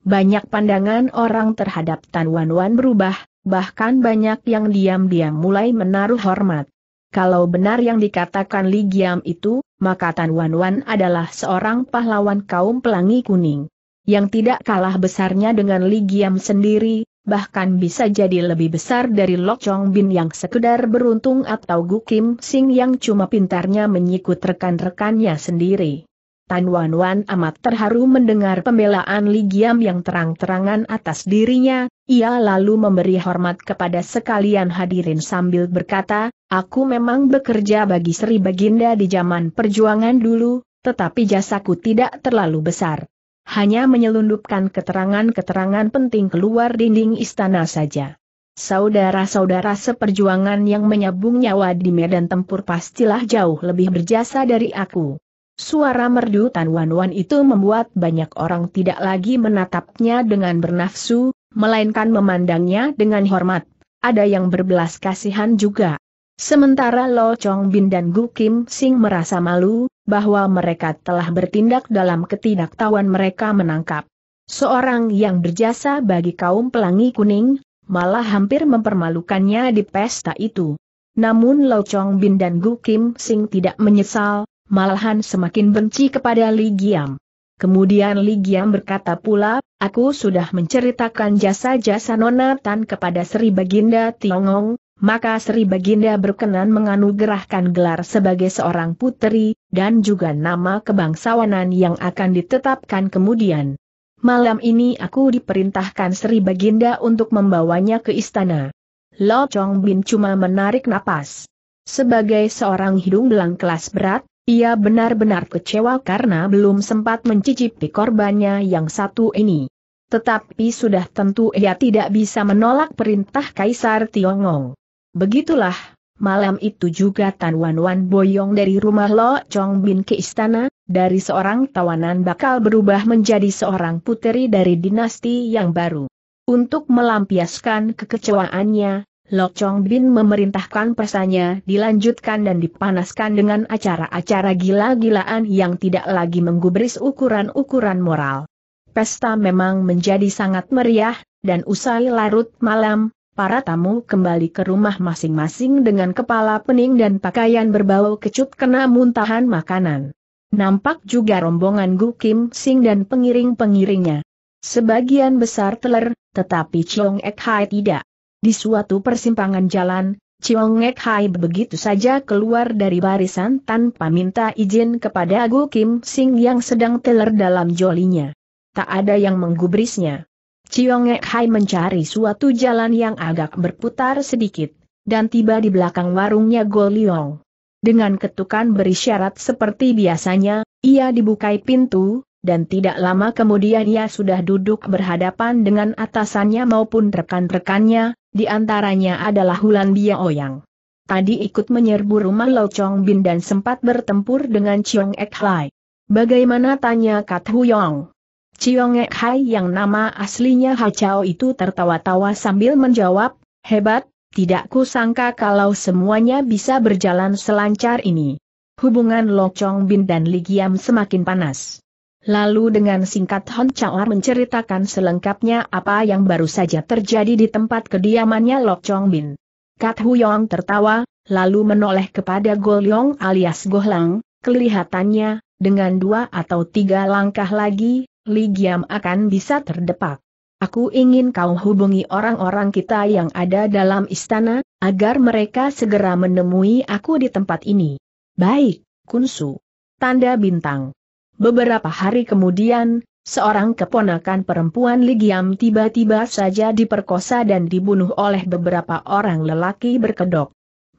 Banyak pandangan orang terhadap Tan Wan Wan berubah, bahkan banyak yang diam-diam mulai menaruh hormat. Kalau benar yang dikatakan Ligiam itu, maka Tan Wan Wan adalah seorang pahlawan kaum pelangi kuning yang tidak kalah besarnya dengan Giam sendiri, bahkan bisa jadi lebih besar dari Lok Chong Bin yang sekedar beruntung atau Gu Kim Sing yang cuma pintarnya menyikut rekan-rekannya sendiri. Tan Wan Wan amat terharu mendengar pembelaan Giam yang terang-terangan atas dirinya, ia lalu memberi hormat kepada sekalian hadirin sambil berkata, aku memang bekerja bagi Sri Baginda di zaman perjuangan dulu, tetapi jasaku tidak terlalu besar hanya menyelundupkan keterangan-keterangan penting keluar dinding istana saja. Saudara-saudara seperjuangan yang menyabung nyawa di medan tempur pastilah jauh lebih berjasa dari aku. Suara merdu Tan Wan Wan itu membuat banyak orang tidak lagi menatapnya dengan bernafsu, melainkan memandangnya dengan hormat. Ada yang berbelas kasihan juga. Sementara Lo Chong Bin dan Gu Kim Sing merasa malu, bahwa mereka telah bertindak dalam ketidaktahuan mereka menangkap seorang yang berjasa bagi kaum pelangi kuning, malah hampir mempermalukannya di pesta itu. Namun Lo Chong Bin dan Gu Kim Sing tidak menyesal, malahan semakin benci kepada Li Giam. Kemudian Li Giam berkata pula, aku sudah menceritakan jasa-jasa Nona Tan kepada Sri Baginda Tiongong, maka Sri Baginda berkenan menganugerahkan gelar sebagai seorang putri dan juga nama kebangsawanan yang akan ditetapkan kemudian. Malam ini aku diperintahkan Sri Baginda untuk membawanya ke istana. Lo Chong Bin cuma menarik napas. Sebagai seorang hidung belang kelas berat, ia benar-benar kecewa karena belum sempat mencicipi korbannya yang satu ini tetapi sudah tentu ia tidak bisa menolak perintah Kaisar Tiongong. Begitulah, malam itu juga Tan Wan Wan boyong dari rumah Lo Chong Bin ke istana, dari seorang tawanan bakal berubah menjadi seorang puteri dari dinasti yang baru. Untuk melampiaskan kekecewaannya, lo Chong Bin memerintahkan persanya dilanjutkan dan dipanaskan dengan acara-acara gila-gilaan yang tidak lagi menggubris ukuran-ukuran moral. Pesta memang menjadi sangat meriah, dan usai larut malam, para tamu kembali ke rumah masing-masing dengan kepala pening dan pakaian berbau kecut kena muntahan makanan. Nampak juga rombongan Gu Kim Sing dan pengiring-pengiringnya. Sebagian besar teler, tetapi Chong Ek Hai tidak. Di suatu persimpangan jalan, Chong Ek Hai begitu saja keluar dari barisan tanpa minta izin kepada Gu Kim Sing yang sedang teler dalam jolinya. Tak ada yang menggubrisnya. Chiong Ek Hai mencari suatu jalan yang agak berputar sedikit, dan tiba di belakang warungnya Go Liong. Dengan ketukan berisyarat seperti biasanya, ia dibukai pintu, dan tidak lama kemudian ia sudah duduk berhadapan dengan atasannya maupun rekan-rekannya, di antaranya adalah Hulan Biaoyang. Tadi ikut menyerbu rumah Lau Chong Bin dan sempat bertempur dengan Chiong Ek Lai. Bagaimana tanya Kat Huyong? Chiong Hai yang nama aslinya Hachao itu tertawa-tawa sambil menjawab, hebat, tidak kusangka kalau semuanya bisa berjalan selancar ini. Hubungan Lo Chong Bin dan Li Giam semakin panas. Lalu dengan singkat Hon Chaor menceritakan selengkapnya apa yang baru saja terjadi di tempat kediamannya Lo Chong Bin. Kat Yong tertawa, lalu menoleh kepada Golyong alias Lang, kelihatannya, dengan dua atau tiga langkah lagi, Li Giam akan bisa terdepak. Aku ingin kau hubungi orang-orang kita yang ada dalam istana, agar mereka segera menemui aku di tempat ini. Baik, Kunsu. Tanda bintang. Beberapa hari kemudian, seorang keponakan perempuan Ligiam tiba-tiba saja diperkosa dan dibunuh oleh beberapa orang lelaki berkedok.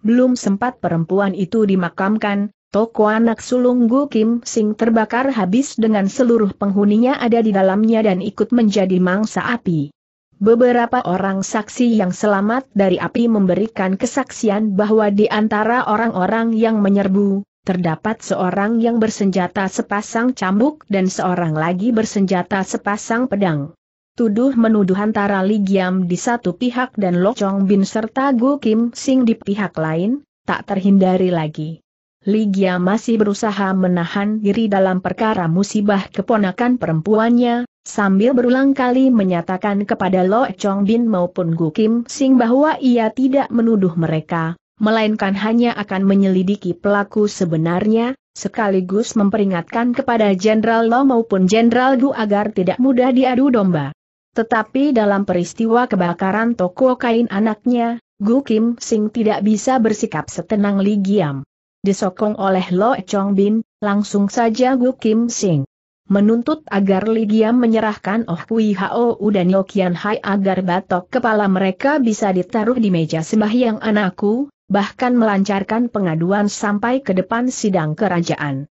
Belum sempat perempuan itu dimakamkan, Toko anak sulung Gu Kim Sing terbakar habis dengan seluruh penghuninya ada di dalamnya dan ikut menjadi mangsa api. Beberapa orang saksi yang selamat dari api memberikan kesaksian bahwa di antara orang-orang yang menyerbu, terdapat seorang yang bersenjata sepasang cambuk dan seorang lagi bersenjata sepasang pedang. Tuduh-menuduh antara Li Giam di satu pihak dan Lo Chong Bin serta Gu Kim Sing di pihak lain, tak terhindari lagi. Ligia masih berusaha menahan diri dalam perkara musibah keponakan perempuannya, sambil berulang kali menyatakan kepada Lo Chong Bin maupun Gu Kim Sing bahwa ia tidak menuduh mereka, melainkan hanya akan menyelidiki pelaku sebenarnya, sekaligus memperingatkan kepada Jenderal Lo maupun Jenderal Gu agar tidak mudah diadu domba. Tetapi dalam peristiwa kebakaran toko kain anaknya, Gu Kim Sing tidak bisa bersikap setenang Ligiam disokong oleh Lo Chong Bin, langsung saja Gu Kim Sing. Menuntut agar Ligia menyerahkan Oh Kui Hao dan Yo Kian Hai agar batok kepala mereka bisa ditaruh di meja sembahyang anakku, bahkan melancarkan pengaduan sampai ke depan sidang kerajaan.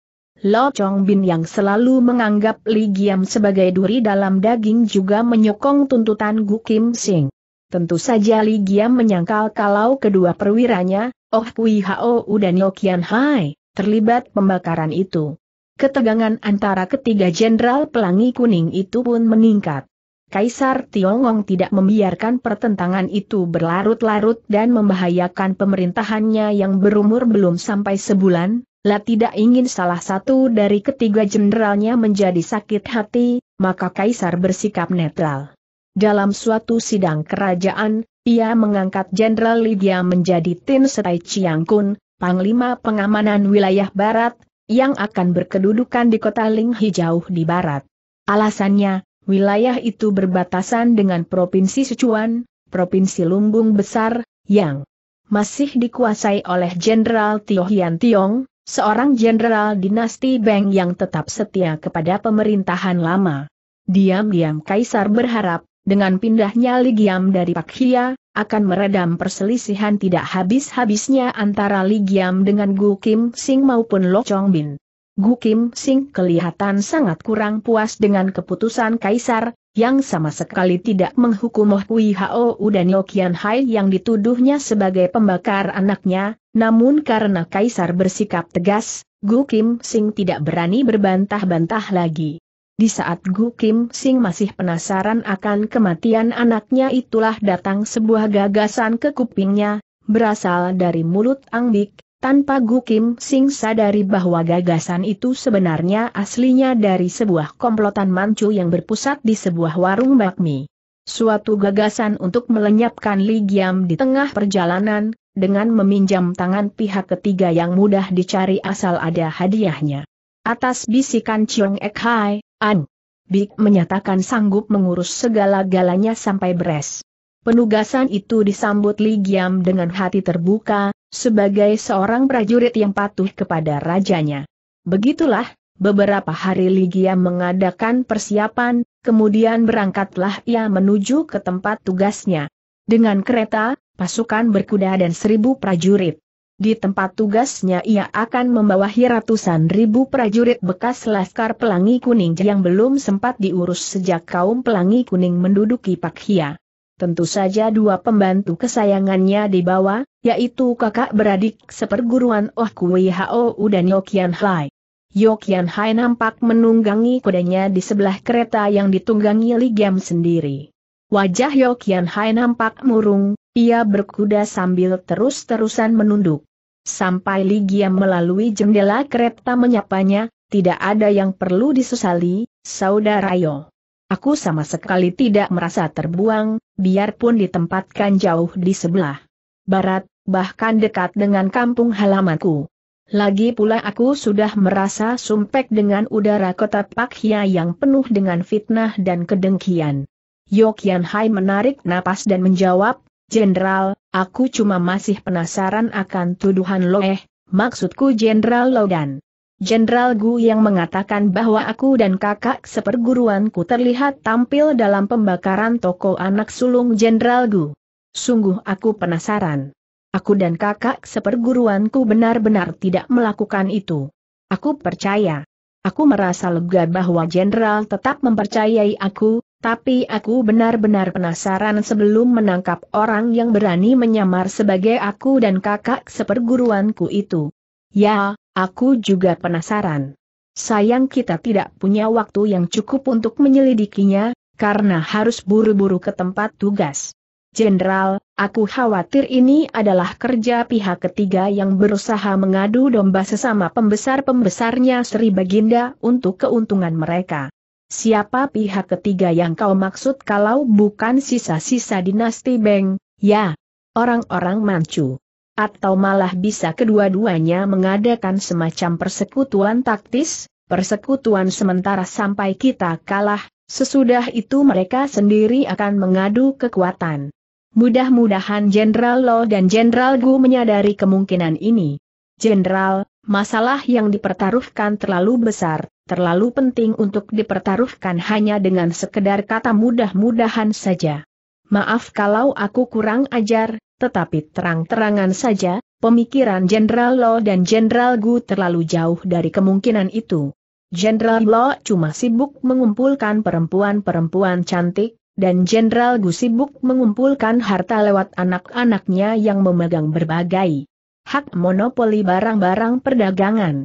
Lo Chong Bin yang selalu menganggap Li Giam sebagai duri dalam daging juga menyokong tuntutan Gu Kim Sing tentu saja Li Giam menyangkal kalau kedua perwiranya, Oh Kui Hao dan Yo Kian Hai, terlibat pembakaran itu. Ketegangan antara ketiga jenderal pelangi kuning itu pun meningkat. Kaisar Tiongong tidak membiarkan pertentangan itu berlarut-larut dan membahayakan pemerintahannya yang berumur belum sampai sebulan, lah tidak ingin salah satu dari ketiga jenderalnya menjadi sakit hati, maka Kaisar bersikap netral. Dalam suatu sidang kerajaan, ia mengangkat Jenderal Lydia menjadi Tin Setai Chiang Kun, Panglima Pengamanan Wilayah Barat, yang akan berkedudukan di kota Ling Hijau di barat. Alasannya, wilayah itu berbatasan dengan Provinsi Sichuan, Provinsi Lumbung Besar, yang masih dikuasai oleh Jenderal Tio Hian Tiong, seorang jenderal dinasti Beng yang tetap setia kepada pemerintahan lama. Diam-diam Kaisar berharap, dengan pindahnya Ligiam dari Pak Hia, akan meredam perselisihan tidak habis-habisnya antara Ligiam dengan Gu Kim Sing maupun Lo Chong Bin. Gu Kim Sing kelihatan sangat kurang puas dengan keputusan Kaisar, yang sama sekali tidak menghukum Oh Kui Hao dan Yo Kian Hai yang dituduhnya sebagai pembakar anaknya, namun karena Kaisar bersikap tegas, Gu Kim Sing tidak berani berbantah-bantah lagi. Di saat Gu Kim Sing masih penasaran akan kematian anaknya itulah datang sebuah gagasan ke kupingnya, berasal dari mulut Ang Bik, tanpa Gu Kim Sing sadari bahwa gagasan itu sebenarnya aslinya dari sebuah komplotan mancu yang berpusat di sebuah warung bakmi. Suatu gagasan untuk melenyapkan Li Giam di tengah perjalanan, dengan meminjam tangan pihak ketiga yang mudah dicari asal ada hadiahnya. Atas bisikan Chiong Ek Hai, Ad. Big menyatakan sanggup mengurus segala-galanya sampai beres. Penugasan itu disambut Li dengan hati terbuka, sebagai seorang prajurit yang patuh kepada rajanya. Begitulah, beberapa hari Li mengadakan persiapan, kemudian berangkatlah ia menuju ke tempat tugasnya. Dengan kereta, pasukan berkuda dan seribu prajurit. Di tempat tugasnya ia akan membawahi ratusan ribu prajurit bekas Laskar Pelangi Kuning yang belum sempat diurus sejak kaum Pelangi Kuning menduduki Pakia. Tentu saja dua pembantu kesayangannya dibawa, yaitu kakak beradik seperguruan Oh Kui Hao dan Yokian Hai. Yokian Hai nampak menunggangi kudanya di sebelah kereta yang ditunggangi Ligiam sendiri. Wajah Yokian Hai nampak murung, ia berkuda sambil terus-terusan menunduk. Sampai Ligia melalui jendela kereta menyapanya, tidak ada yang perlu disesali, saudara Yo. Aku sama sekali tidak merasa terbuang, biarpun ditempatkan jauh di sebelah barat, bahkan dekat dengan kampung halamanku. Lagi pula aku sudah merasa sumpek dengan udara kota Pakhia yang penuh dengan fitnah dan kedengkian. Yokian Hai menarik napas dan menjawab, Jenderal, aku cuma masih penasaran akan tuduhan lo eh, maksudku Jenderal Logan. Jenderal Gu yang mengatakan bahwa aku dan kakak seperguruanku terlihat tampil dalam pembakaran toko anak sulung Jenderal Gu. Sungguh aku penasaran. Aku dan kakak seperguruanku benar-benar tidak melakukan itu. Aku percaya. Aku merasa lega bahwa Jenderal tetap mempercayai aku, tapi aku benar-benar penasaran sebelum menangkap orang yang berani menyamar sebagai aku dan kakak seperguruanku itu. Ya, aku juga penasaran. Sayang kita tidak punya waktu yang cukup untuk menyelidikinya, karena harus buru-buru ke tempat tugas. Jenderal, aku khawatir ini adalah kerja pihak ketiga yang berusaha mengadu domba sesama pembesar-pembesarnya Sri Baginda untuk keuntungan mereka. Siapa pihak ketiga yang kau maksud kalau bukan sisa-sisa dinasti Beng, ya? Orang-orang Manchu. Atau malah bisa kedua-duanya mengadakan semacam persekutuan taktis, persekutuan sementara sampai kita kalah, sesudah itu mereka sendiri akan mengadu kekuatan. Mudah-mudahan Jenderal Lo dan Jenderal Gu menyadari kemungkinan ini. Jenderal, Masalah yang dipertaruhkan terlalu besar, terlalu penting untuk dipertaruhkan hanya dengan sekedar kata mudah-mudahan saja. Maaf kalau aku kurang ajar, tetapi terang-terangan saja, pemikiran Jenderal Lo dan Jenderal Gu terlalu jauh dari kemungkinan itu. Jenderal Lo cuma sibuk mengumpulkan perempuan-perempuan cantik, dan Jenderal Gu sibuk mengumpulkan harta lewat anak-anaknya yang memegang berbagai hak monopoli barang-barang perdagangan.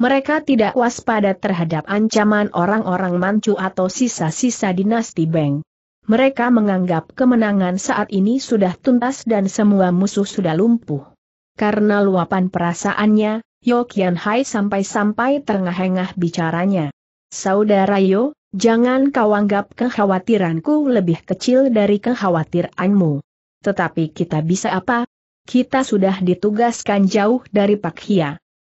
Mereka tidak waspada terhadap ancaman orang-orang mancu atau sisa-sisa dinasti Beng. Mereka menganggap kemenangan saat ini sudah tuntas dan semua musuh sudah lumpuh. Karena luapan perasaannya, Yo Kian Hai sampai-sampai terengah-engah bicaranya. Saudara Yo, jangan kau anggap kekhawatiranku lebih kecil dari kekhawatiranmu. Tetapi kita bisa apa, kita sudah ditugaskan jauh dari Pak Hia.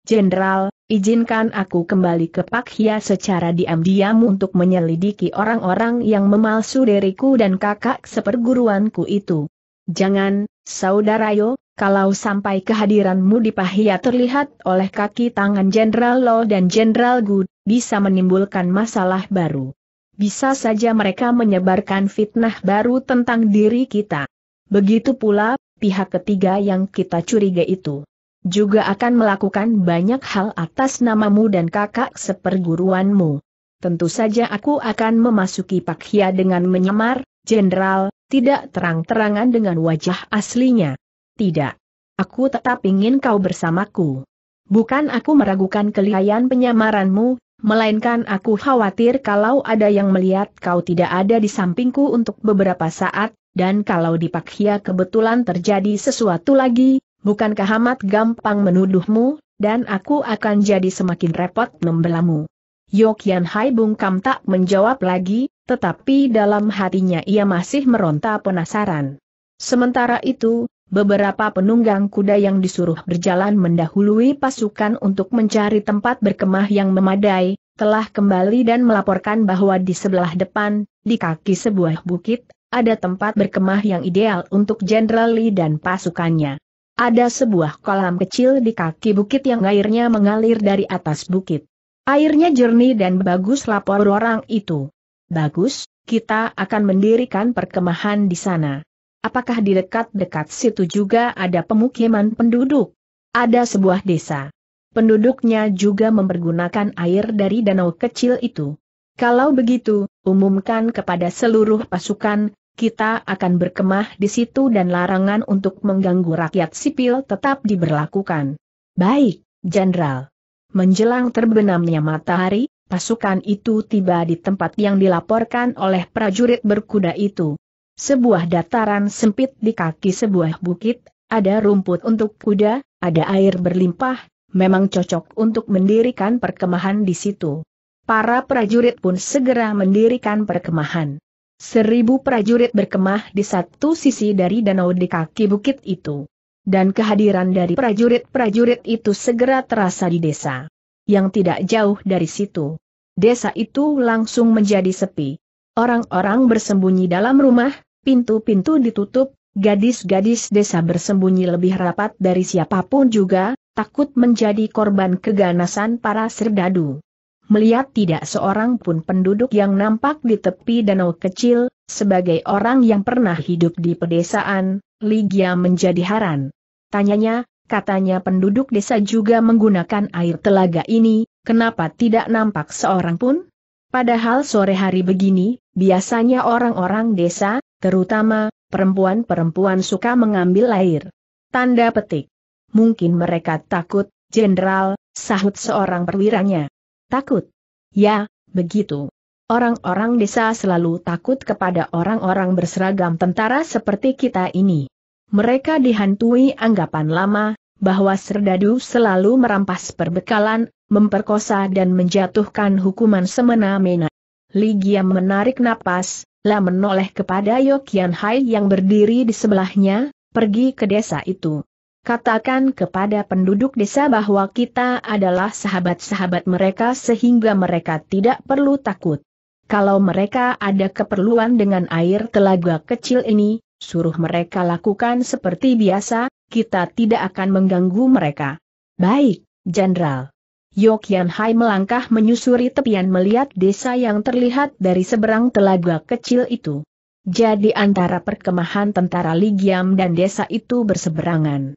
Jenderal, izinkan aku kembali ke Pak Hia secara diam-diam untuk menyelidiki orang-orang yang memalsu diriku dan kakak seperguruanku itu. Jangan, saudara saudarayo, kalau sampai kehadiranmu di Pak Hia terlihat oleh kaki tangan Jenderal Lo dan Jenderal Gu, bisa menimbulkan masalah baru. Bisa saja mereka menyebarkan fitnah baru tentang diri kita. Begitu pula, pihak ketiga yang kita curiga itu juga akan melakukan banyak hal atas namamu dan kakak seperguruanmu. Tentu saja aku akan memasuki Hia dengan menyamar, jenderal, tidak terang-terangan dengan wajah aslinya. Tidak. Aku tetap ingin kau bersamaku. Bukan aku meragukan kelihayan penyamaranmu, melainkan aku khawatir kalau ada yang melihat kau tidak ada di sampingku untuk beberapa saat, dan kalau di dipaksia kebetulan terjadi sesuatu lagi, bukankah amat gampang menuduhmu, dan aku akan jadi semakin repot membelamu. Yokian Hai bungkam tak menjawab lagi, tetapi dalam hatinya ia masih meronta penasaran. Sementara itu, Beberapa penunggang kuda yang disuruh berjalan mendahului pasukan untuk mencari tempat berkemah yang memadai, telah kembali dan melaporkan bahwa di sebelah depan, di kaki sebuah bukit, ada tempat berkemah yang ideal untuk Jenderal Lee dan pasukannya. Ada sebuah kolam kecil di kaki bukit yang airnya mengalir dari atas bukit. Airnya jernih dan bagus lapor orang itu. Bagus, kita akan mendirikan perkemahan di sana. Apakah di dekat-dekat situ juga ada pemukiman penduduk? Ada sebuah desa. Penduduknya juga mempergunakan air dari danau kecil itu. Kalau begitu, umumkan kepada seluruh pasukan, kita akan berkemah di situ dan larangan untuk mengganggu rakyat sipil tetap diberlakukan. Baik, Jenderal. Menjelang terbenamnya matahari, pasukan itu tiba di tempat yang dilaporkan oleh prajurit berkuda itu. Sebuah dataran sempit di kaki sebuah bukit, ada rumput untuk kuda, ada air berlimpah, memang cocok untuk mendirikan perkemahan di situ. Para prajurit pun segera mendirikan perkemahan. Seribu prajurit berkemah di satu sisi dari danau di kaki bukit itu. Dan kehadiran dari prajurit-prajurit itu segera terasa di desa. Yang tidak jauh dari situ. Desa itu langsung menjadi sepi. Orang-orang bersembunyi dalam rumah, pintu-pintu ditutup, gadis-gadis desa bersembunyi lebih rapat dari siapapun juga, takut menjadi korban keganasan para serdadu melihat tidak seorang pun penduduk yang nampak di tepi danau kecil, sebagai orang yang pernah hidup di pedesaan, Ligia menjadi haran. Tanyanya, katanya penduduk desa juga menggunakan air telaga ini, kenapa tidak nampak seorang pun? Padahal sore hari begini, biasanya orang-orang desa, terutama perempuan-perempuan suka mengambil air. Tanda petik. Mungkin mereka takut, jenderal, sahut seorang perwiranya. Takut? Ya, begitu. Orang-orang desa selalu takut kepada orang-orang berseragam tentara seperti kita ini. Mereka dihantui anggapan lama, bahwa Serdadu selalu merampas perbekalan, memperkosa dan menjatuhkan hukuman semena-mena. Ligia menarik napas, lah menoleh kepada Yokian Hai yang berdiri di sebelahnya, pergi ke desa itu. Katakan kepada penduduk desa bahwa kita adalah sahabat-sahabat mereka sehingga mereka tidak perlu takut. Kalau mereka ada keperluan dengan air telaga kecil ini, suruh mereka lakukan seperti biasa, kita tidak akan mengganggu mereka. Baik, Jenderal. Yok Yan Hai melangkah menyusuri tepian melihat desa yang terlihat dari seberang telaga kecil itu. Jadi antara perkemahan tentara Ligiam dan desa itu berseberangan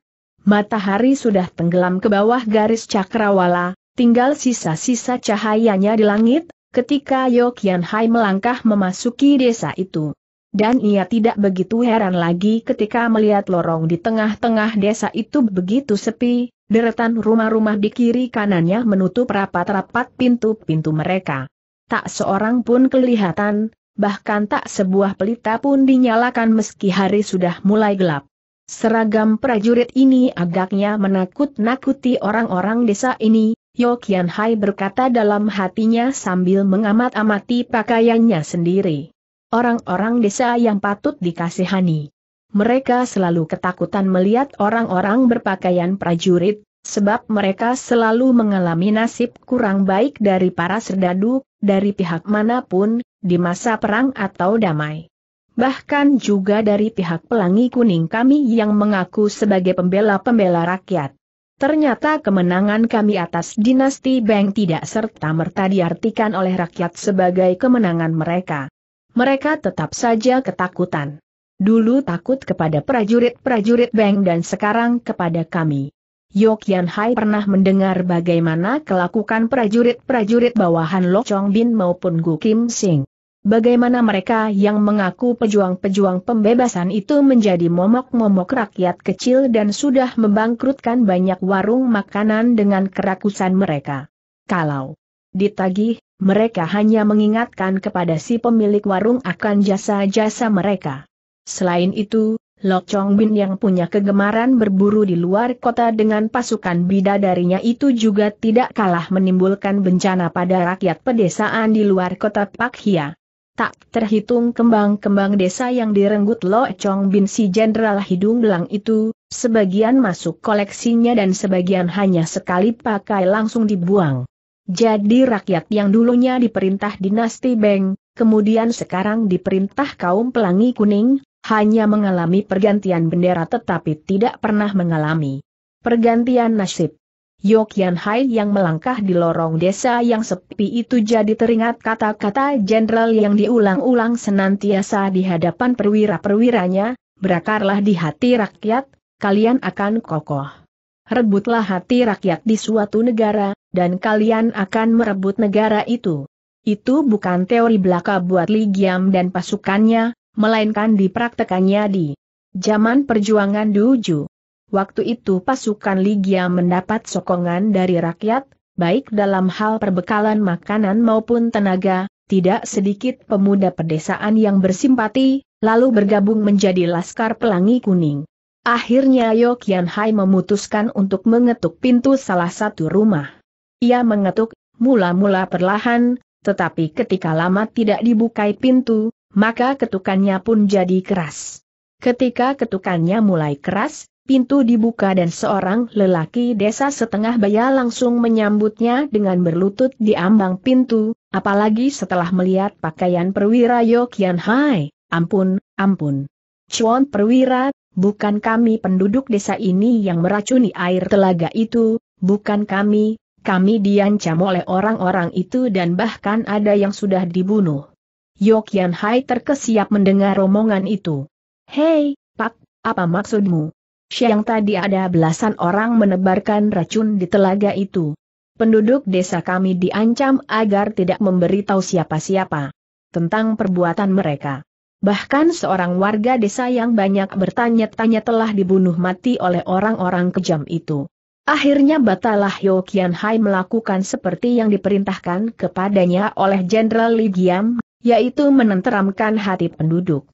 matahari sudah tenggelam ke bawah garis cakrawala, tinggal sisa-sisa cahayanya di langit, ketika Yokian Hai melangkah memasuki desa itu. Dan ia tidak begitu heran lagi ketika melihat lorong di tengah-tengah desa itu begitu sepi, deretan rumah-rumah di kiri kanannya menutup rapat-rapat pintu-pintu mereka. Tak seorang pun kelihatan, bahkan tak sebuah pelita pun dinyalakan meski hari sudah mulai gelap. Seragam prajurit ini agaknya menakut-nakuti orang-orang desa ini, Yokian Hai berkata dalam hatinya sambil mengamat-amati pakaiannya sendiri. Orang-orang desa yang patut dikasihani. Mereka selalu ketakutan melihat orang-orang berpakaian prajurit, sebab mereka selalu mengalami nasib kurang baik dari para serdadu, dari pihak manapun, di masa perang atau damai bahkan juga dari pihak pelangi kuning kami yang mengaku sebagai pembela-pembela rakyat. Ternyata kemenangan kami atas dinasti Beng tidak serta-merta diartikan oleh rakyat sebagai kemenangan mereka. Mereka tetap saja ketakutan. Dulu takut kepada prajurit-prajurit Beng dan sekarang kepada kami. Yokian Hai pernah mendengar bagaimana kelakukan prajurit-prajurit bawahan Lok Chong Bin maupun Gu Kim Sing. Bagaimana mereka yang mengaku pejuang-pejuang pembebasan itu menjadi momok-momok rakyat kecil dan sudah membangkrutkan banyak warung makanan dengan kerakusan mereka. Kalau ditagih, mereka hanya mengingatkan kepada si pemilik warung akan jasa-jasa mereka. Selain itu, Lok Chong Bin yang punya kegemaran berburu di luar kota dengan pasukan bidadarinya itu juga tidak kalah menimbulkan bencana pada rakyat pedesaan di luar kota Pak Hia. Tak terhitung kembang-kembang desa yang direnggut Lo Chong Bin si Jenderal Hidung Belang itu, sebagian masuk koleksinya dan sebagian hanya sekali pakai langsung dibuang. Jadi rakyat yang dulunya diperintah dinasti Beng, kemudian sekarang diperintah kaum pelangi kuning, hanya mengalami pergantian bendera tetapi tidak pernah mengalami pergantian nasib. Yokian Hai yang melangkah di lorong desa yang sepi itu jadi teringat kata-kata jenderal yang diulang-ulang senantiasa di hadapan perwira-perwiranya, berakarlah di hati rakyat, kalian akan kokoh. Rebutlah hati rakyat di suatu negara, dan kalian akan merebut negara itu. Itu bukan teori belaka buat Li Giam dan pasukannya, melainkan dipraktekannya di zaman perjuangan Duju. Waktu itu pasukan Ligia mendapat sokongan dari rakyat, baik dalam hal perbekalan makanan maupun tenaga, tidak sedikit pemuda pedesaan yang bersimpati, lalu bergabung menjadi Laskar Pelangi Kuning. Akhirnya Yokian Hai memutuskan untuk mengetuk pintu salah satu rumah. Ia mengetuk, mula-mula perlahan, tetapi ketika lama tidak dibukai pintu, maka ketukannya pun jadi keras. Ketika ketukannya mulai keras, pintu dibuka dan seorang lelaki desa setengah baya langsung menyambutnya dengan berlutut di ambang pintu, apalagi setelah melihat pakaian perwira Yokian Hai, ampun, ampun. Chuan perwira, bukan kami penduduk desa ini yang meracuni air telaga itu, bukan kami, kami diancam oleh orang-orang itu dan bahkan ada yang sudah dibunuh. Yokian Hai terkesiap mendengar omongan itu. Hei, Pak, apa maksudmu? Siang tadi ada belasan orang menebarkan racun di telaga itu. Penduduk desa kami diancam agar tidak memberitahu siapa-siapa tentang perbuatan mereka. Bahkan seorang warga desa yang banyak bertanya-tanya telah dibunuh mati oleh orang-orang kejam itu. Akhirnya batalah Yo Kian Hai melakukan seperti yang diperintahkan kepadanya oleh Jenderal Li Giam, yaitu menenteramkan hati penduduk.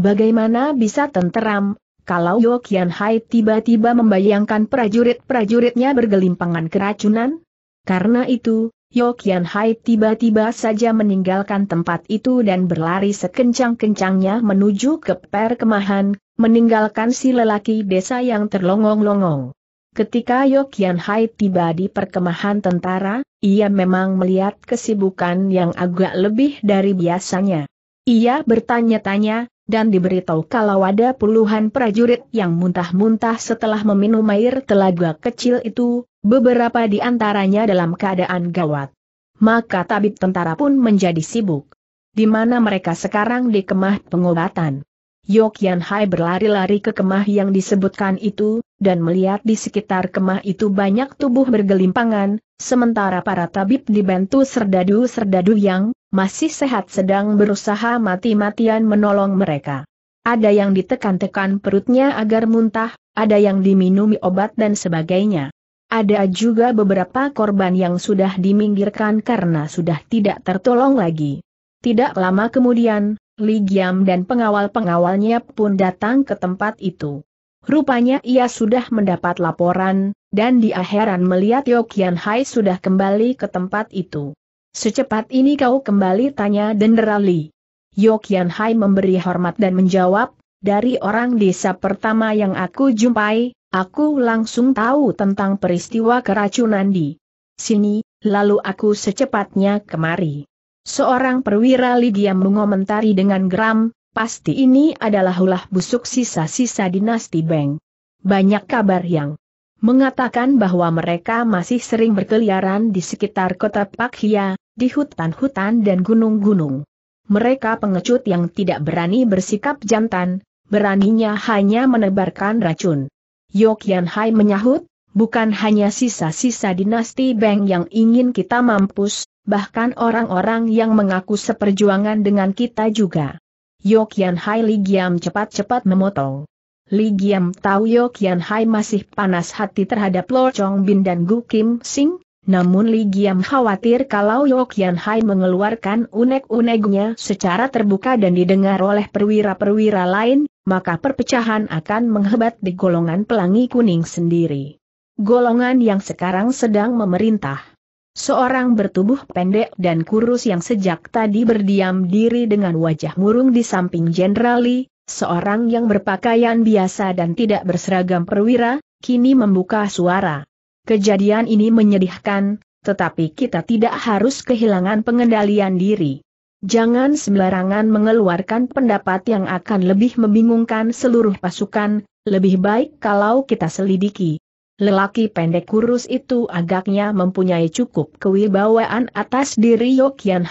Bagaimana bisa tenteram, kalau Yo Kian Hai tiba-tiba membayangkan prajurit-prajuritnya bergelimpangan keracunan? Karena itu, Yo Kian Hai tiba-tiba saja meninggalkan tempat itu dan berlari sekencang-kencangnya menuju ke perkemahan, meninggalkan si lelaki desa yang terlongong-longong. Ketika Yo Kian Hai tiba di perkemahan tentara, ia memang melihat kesibukan yang agak lebih dari biasanya. Ia bertanya-tanya, dan diberitahu kalau ada puluhan prajurit yang muntah-muntah setelah meminum air telaga kecil itu, beberapa di antaranya dalam keadaan gawat. Maka tabib tentara pun menjadi sibuk. Di mana mereka sekarang di kemah pengobatan. Yokyan Hai berlari-lari ke kemah yang disebutkan itu, dan melihat di sekitar kemah itu banyak tubuh bergelimpangan, Sementara para tabib dibantu serdadu-serdadu yang masih sehat sedang berusaha mati-matian menolong mereka. Ada yang ditekan-tekan perutnya agar muntah, ada yang diminumi obat dan sebagainya. Ada juga beberapa korban yang sudah diminggirkan karena sudah tidak tertolong lagi. Tidak lama kemudian, Ligiam dan pengawal-pengawalnya pun datang ke tempat itu. Rupanya ia sudah mendapat laporan, dan di akhiran melihat Yo Hai sudah kembali ke tempat itu. Secepat ini kau kembali tanya Denderali. Yo Kian Hai memberi hormat dan menjawab, dari orang desa pertama yang aku jumpai, aku langsung tahu tentang peristiwa keracunan di sini, lalu aku secepatnya kemari. Seorang perwira Lydia mengomentari dengan geram, Pasti ini adalah ulah busuk sisa-sisa dinasti Beng. Banyak kabar yang mengatakan bahwa mereka masih sering berkeliaran di sekitar kota Pakhia, di hutan-hutan dan gunung-gunung. Mereka pengecut yang tidak berani bersikap jantan, beraninya hanya menebarkan racun. Yokian Hai menyahut, bukan hanya sisa-sisa dinasti Beng yang ingin kita mampus, bahkan orang-orang yang mengaku seperjuangan dengan kita juga. Yokian Hai Li Giam cepat-cepat memotong. Li Giam tahu Yokian Hai masih panas hati terhadap Lo Chong Bin dan Gu Kim Sing, namun Li Giam khawatir kalau Yokian Hai mengeluarkan unek-uneknya secara terbuka dan didengar oleh perwira-perwira lain, maka perpecahan akan menghebat di golongan pelangi kuning sendiri. Golongan yang sekarang sedang memerintah. Seorang bertubuh pendek dan kurus yang sejak tadi berdiam diri dengan wajah murung di samping jenderal, seorang yang berpakaian biasa dan tidak berseragam perwira, kini membuka suara. Kejadian ini menyedihkan, tetapi kita tidak harus kehilangan pengendalian diri. Jangan sembarangan mengeluarkan pendapat yang akan lebih membingungkan seluruh pasukan, lebih baik kalau kita selidiki. Lelaki pendek kurus itu agaknya mempunyai cukup kewibawaan atas diri Yokian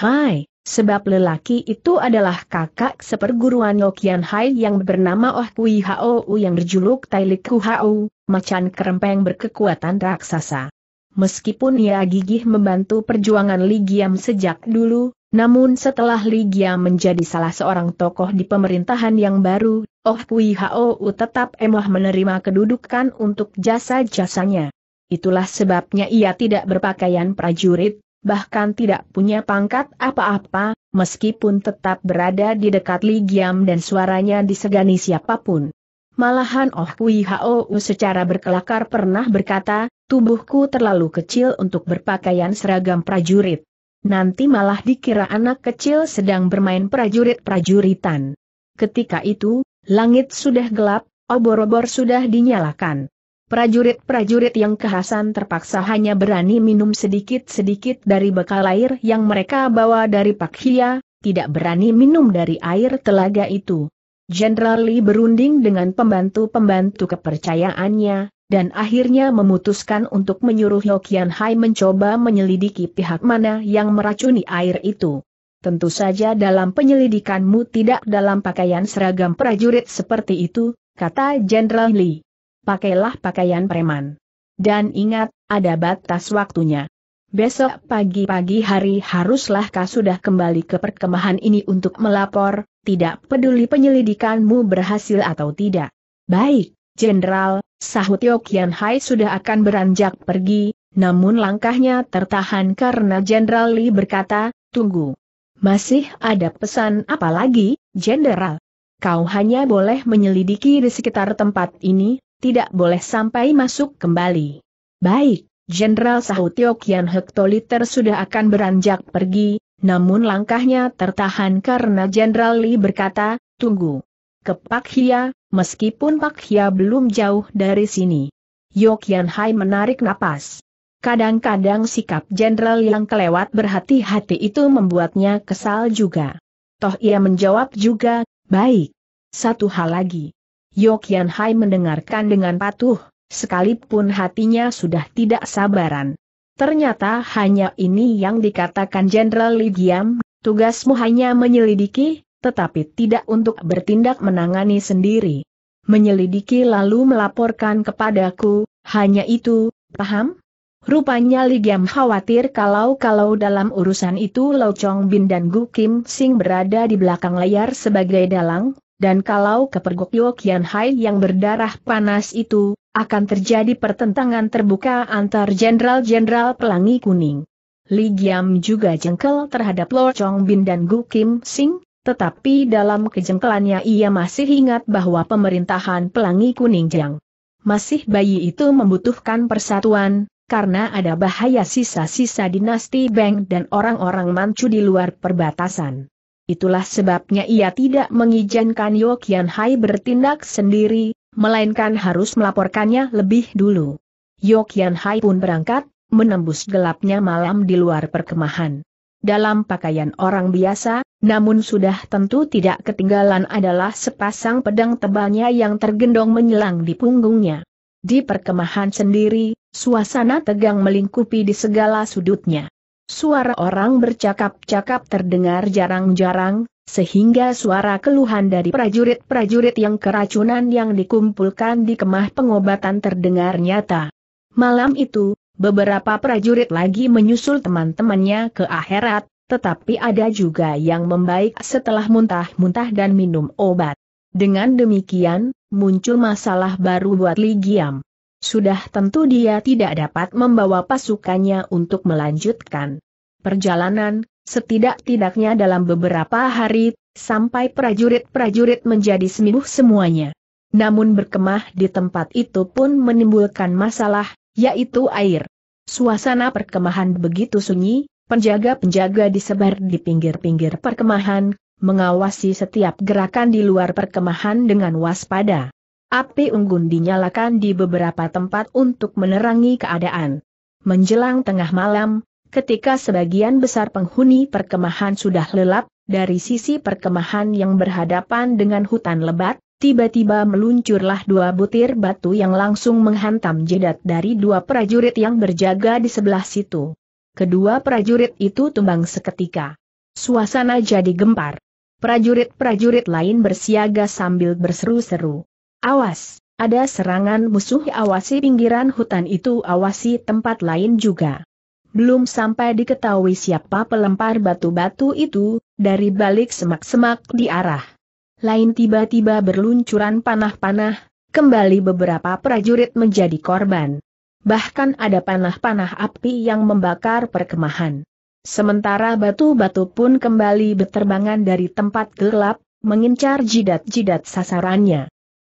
sebab lelaki itu adalah kakak seperguruan Yokian yang bernama Oh Kui Hao yang berjuluk Tailiku Hao, macan kerempeng berkekuatan raksasa. Meskipun ia gigih membantu perjuangan Ligiam sejak dulu, namun setelah Ligia menjadi salah seorang tokoh di pemerintahan yang baru, Oh Kui Hou tetap emoh menerima kedudukan untuk jasa-jasanya. Itulah sebabnya ia tidak berpakaian prajurit, bahkan tidak punya pangkat apa-apa, meskipun tetap berada di dekat Ligiam dan suaranya disegani siapapun. Malahan Oh Kui Hou secara berkelakar pernah berkata, tubuhku terlalu kecil untuk berpakaian seragam prajurit nanti malah dikira anak kecil sedang bermain prajurit-prajuritan. Ketika itu, langit sudah gelap, obor-obor sudah dinyalakan. Prajurit-prajurit yang kehasan terpaksa hanya berani minum sedikit-sedikit dari bekal air yang mereka bawa dari Pak Hia, tidak berani minum dari air telaga itu. Jenderal Lee berunding dengan pembantu-pembantu kepercayaannya, dan akhirnya memutuskan untuk menyuruh Yokian Hai mencoba menyelidiki pihak mana yang meracuni air itu. Tentu saja dalam penyelidikanmu tidak dalam pakaian seragam prajurit seperti itu, kata Jenderal Li. Pakailah pakaian preman. Dan ingat, ada batas waktunya. Besok pagi-pagi hari haruslah kau sudah kembali ke perkemahan ini untuk melapor, tidak peduli penyelidikanmu berhasil atau tidak. Baik. Jenderal, sahut Yokian Hai sudah akan beranjak pergi, namun langkahnya tertahan karena Jenderal Li berkata, tunggu. Masih ada pesan apa lagi, Jenderal? Kau hanya boleh menyelidiki di sekitar tempat ini, tidak boleh sampai masuk kembali. Baik, Jenderal sahut Yokian Hektoliter sudah akan beranjak pergi, namun langkahnya tertahan karena Jenderal Li berkata, tunggu ke Pak Hia, meskipun Pak Hia belum jauh dari sini. Yokian Hai menarik napas. Kadang-kadang sikap jenderal yang kelewat berhati-hati itu membuatnya kesal juga. Toh ia menjawab juga, baik. Satu hal lagi. Yokian Hai mendengarkan dengan patuh, sekalipun hatinya sudah tidak sabaran. Ternyata hanya ini yang dikatakan Jenderal Ligiam, tugasmu hanya menyelidiki, tetapi tidak untuk bertindak menangani sendiri. Menyelidiki lalu melaporkan kepadaku, hanya itu, paham? Rupanya Li Giam khawatir kalau-kalau dalam urusan itu Lau Chong Bin dan Gu Kim Sing berada di belakang layar sebagai dalang, dan kalau kepergok Yo Kian Hai yang berdarah panas itu, akan terjadi pertentangan terbuka antar jenderal-jenderal pelangi kuning. Li Giam juga jengkel terhadap Lau Chong Bin dan Gu Kim Sing, tetapi dalam kejengkelannya ia masih ingat bahwa pemerintahan pelangi kuning jang. Masih bayi itu membutuhkan persatuan, karena ada bahaya sisa-sisa dinasti Beng dan orang-orang mancu di luar perbatasan. Itulah sebabnya ia tidak mengizinkan Yokian Hai bertindak sendiri, melainkan harus melaporkannya lebih dulu. Yokian Hai pun berangkat, menembus gelapnya malam di luar perkemahan. Dalam pakaian orang biasa, namun sudah tentu tidak ketinggalan adalah sepasang pedang tebalnya yang tergendong menyelang di punggungnya. Di perkemahan sendiri, suasana tegang melingkupi di segala sudutnya. Suara orang bercakap-cakap terdengar jarang-jarang, sehingga suara keluhan dari prajurit-prajurit yang keracunan yang dikumpulkan di kemah pengobatan terdengar nyata. Malam itu, beberapa prajurit lagi menyusul teman-temannya ke akhirat, tetapi ada juga yang membaik setelah muntah-muntah dan minum obat. Dengan demikian, muncul masalah baru buat Li Giam. Sudah tentu dia tidak dapat membawa pasukannya untuk melanjutkan perjalanan, setidak-tidaknya dalam beberapa hari, sampai prajurit-prajurit menjadi sembuh semuanya. Namun berkemah di tempat itu pun menimbulkan masalah, yaitu air. Suasana perkemahan begitu sunyi, Penjaga-penjaga disebar di pinggir-pinggir perkemahan, mengawasi setiap gerakan di luar perkemahan dengan waspada. Api unggun dinyalakan di beberapa tempat untuk menerangi keadaan. Menjelang tengah malam, ketika sebagian besar penghuni perkemahan sudah lelap, dari sisi perkemahan yang berhadapan dengan hutan lebat, tiba-tiba meluncurlah dua butir batu yang langsung menghantam jedat dari dua prajurit yang berjaga di sebelah situ. Kedua prajurit itu tumbang seketika. Suasana jadi gempar. Prajurit-prajurit lain bersiaga sambil berseru-seru. Awas, ada serangan musuh awasi pinggiran hutan itu awasi tempat lain juga. Belum sampai diketahui siapa pelempar batu-batu itu, dari balik semak-semak di arah. Lain tiba-tiba berluncuran panah-panah, kembali beberapa prajurit menjadi korban. Bahkan ada panah-panah api yang membakar perkemahan. Sementara batu-batu pun kembali berterbangan dari tempat gelap, mengincar jidat-jidat sasarannya.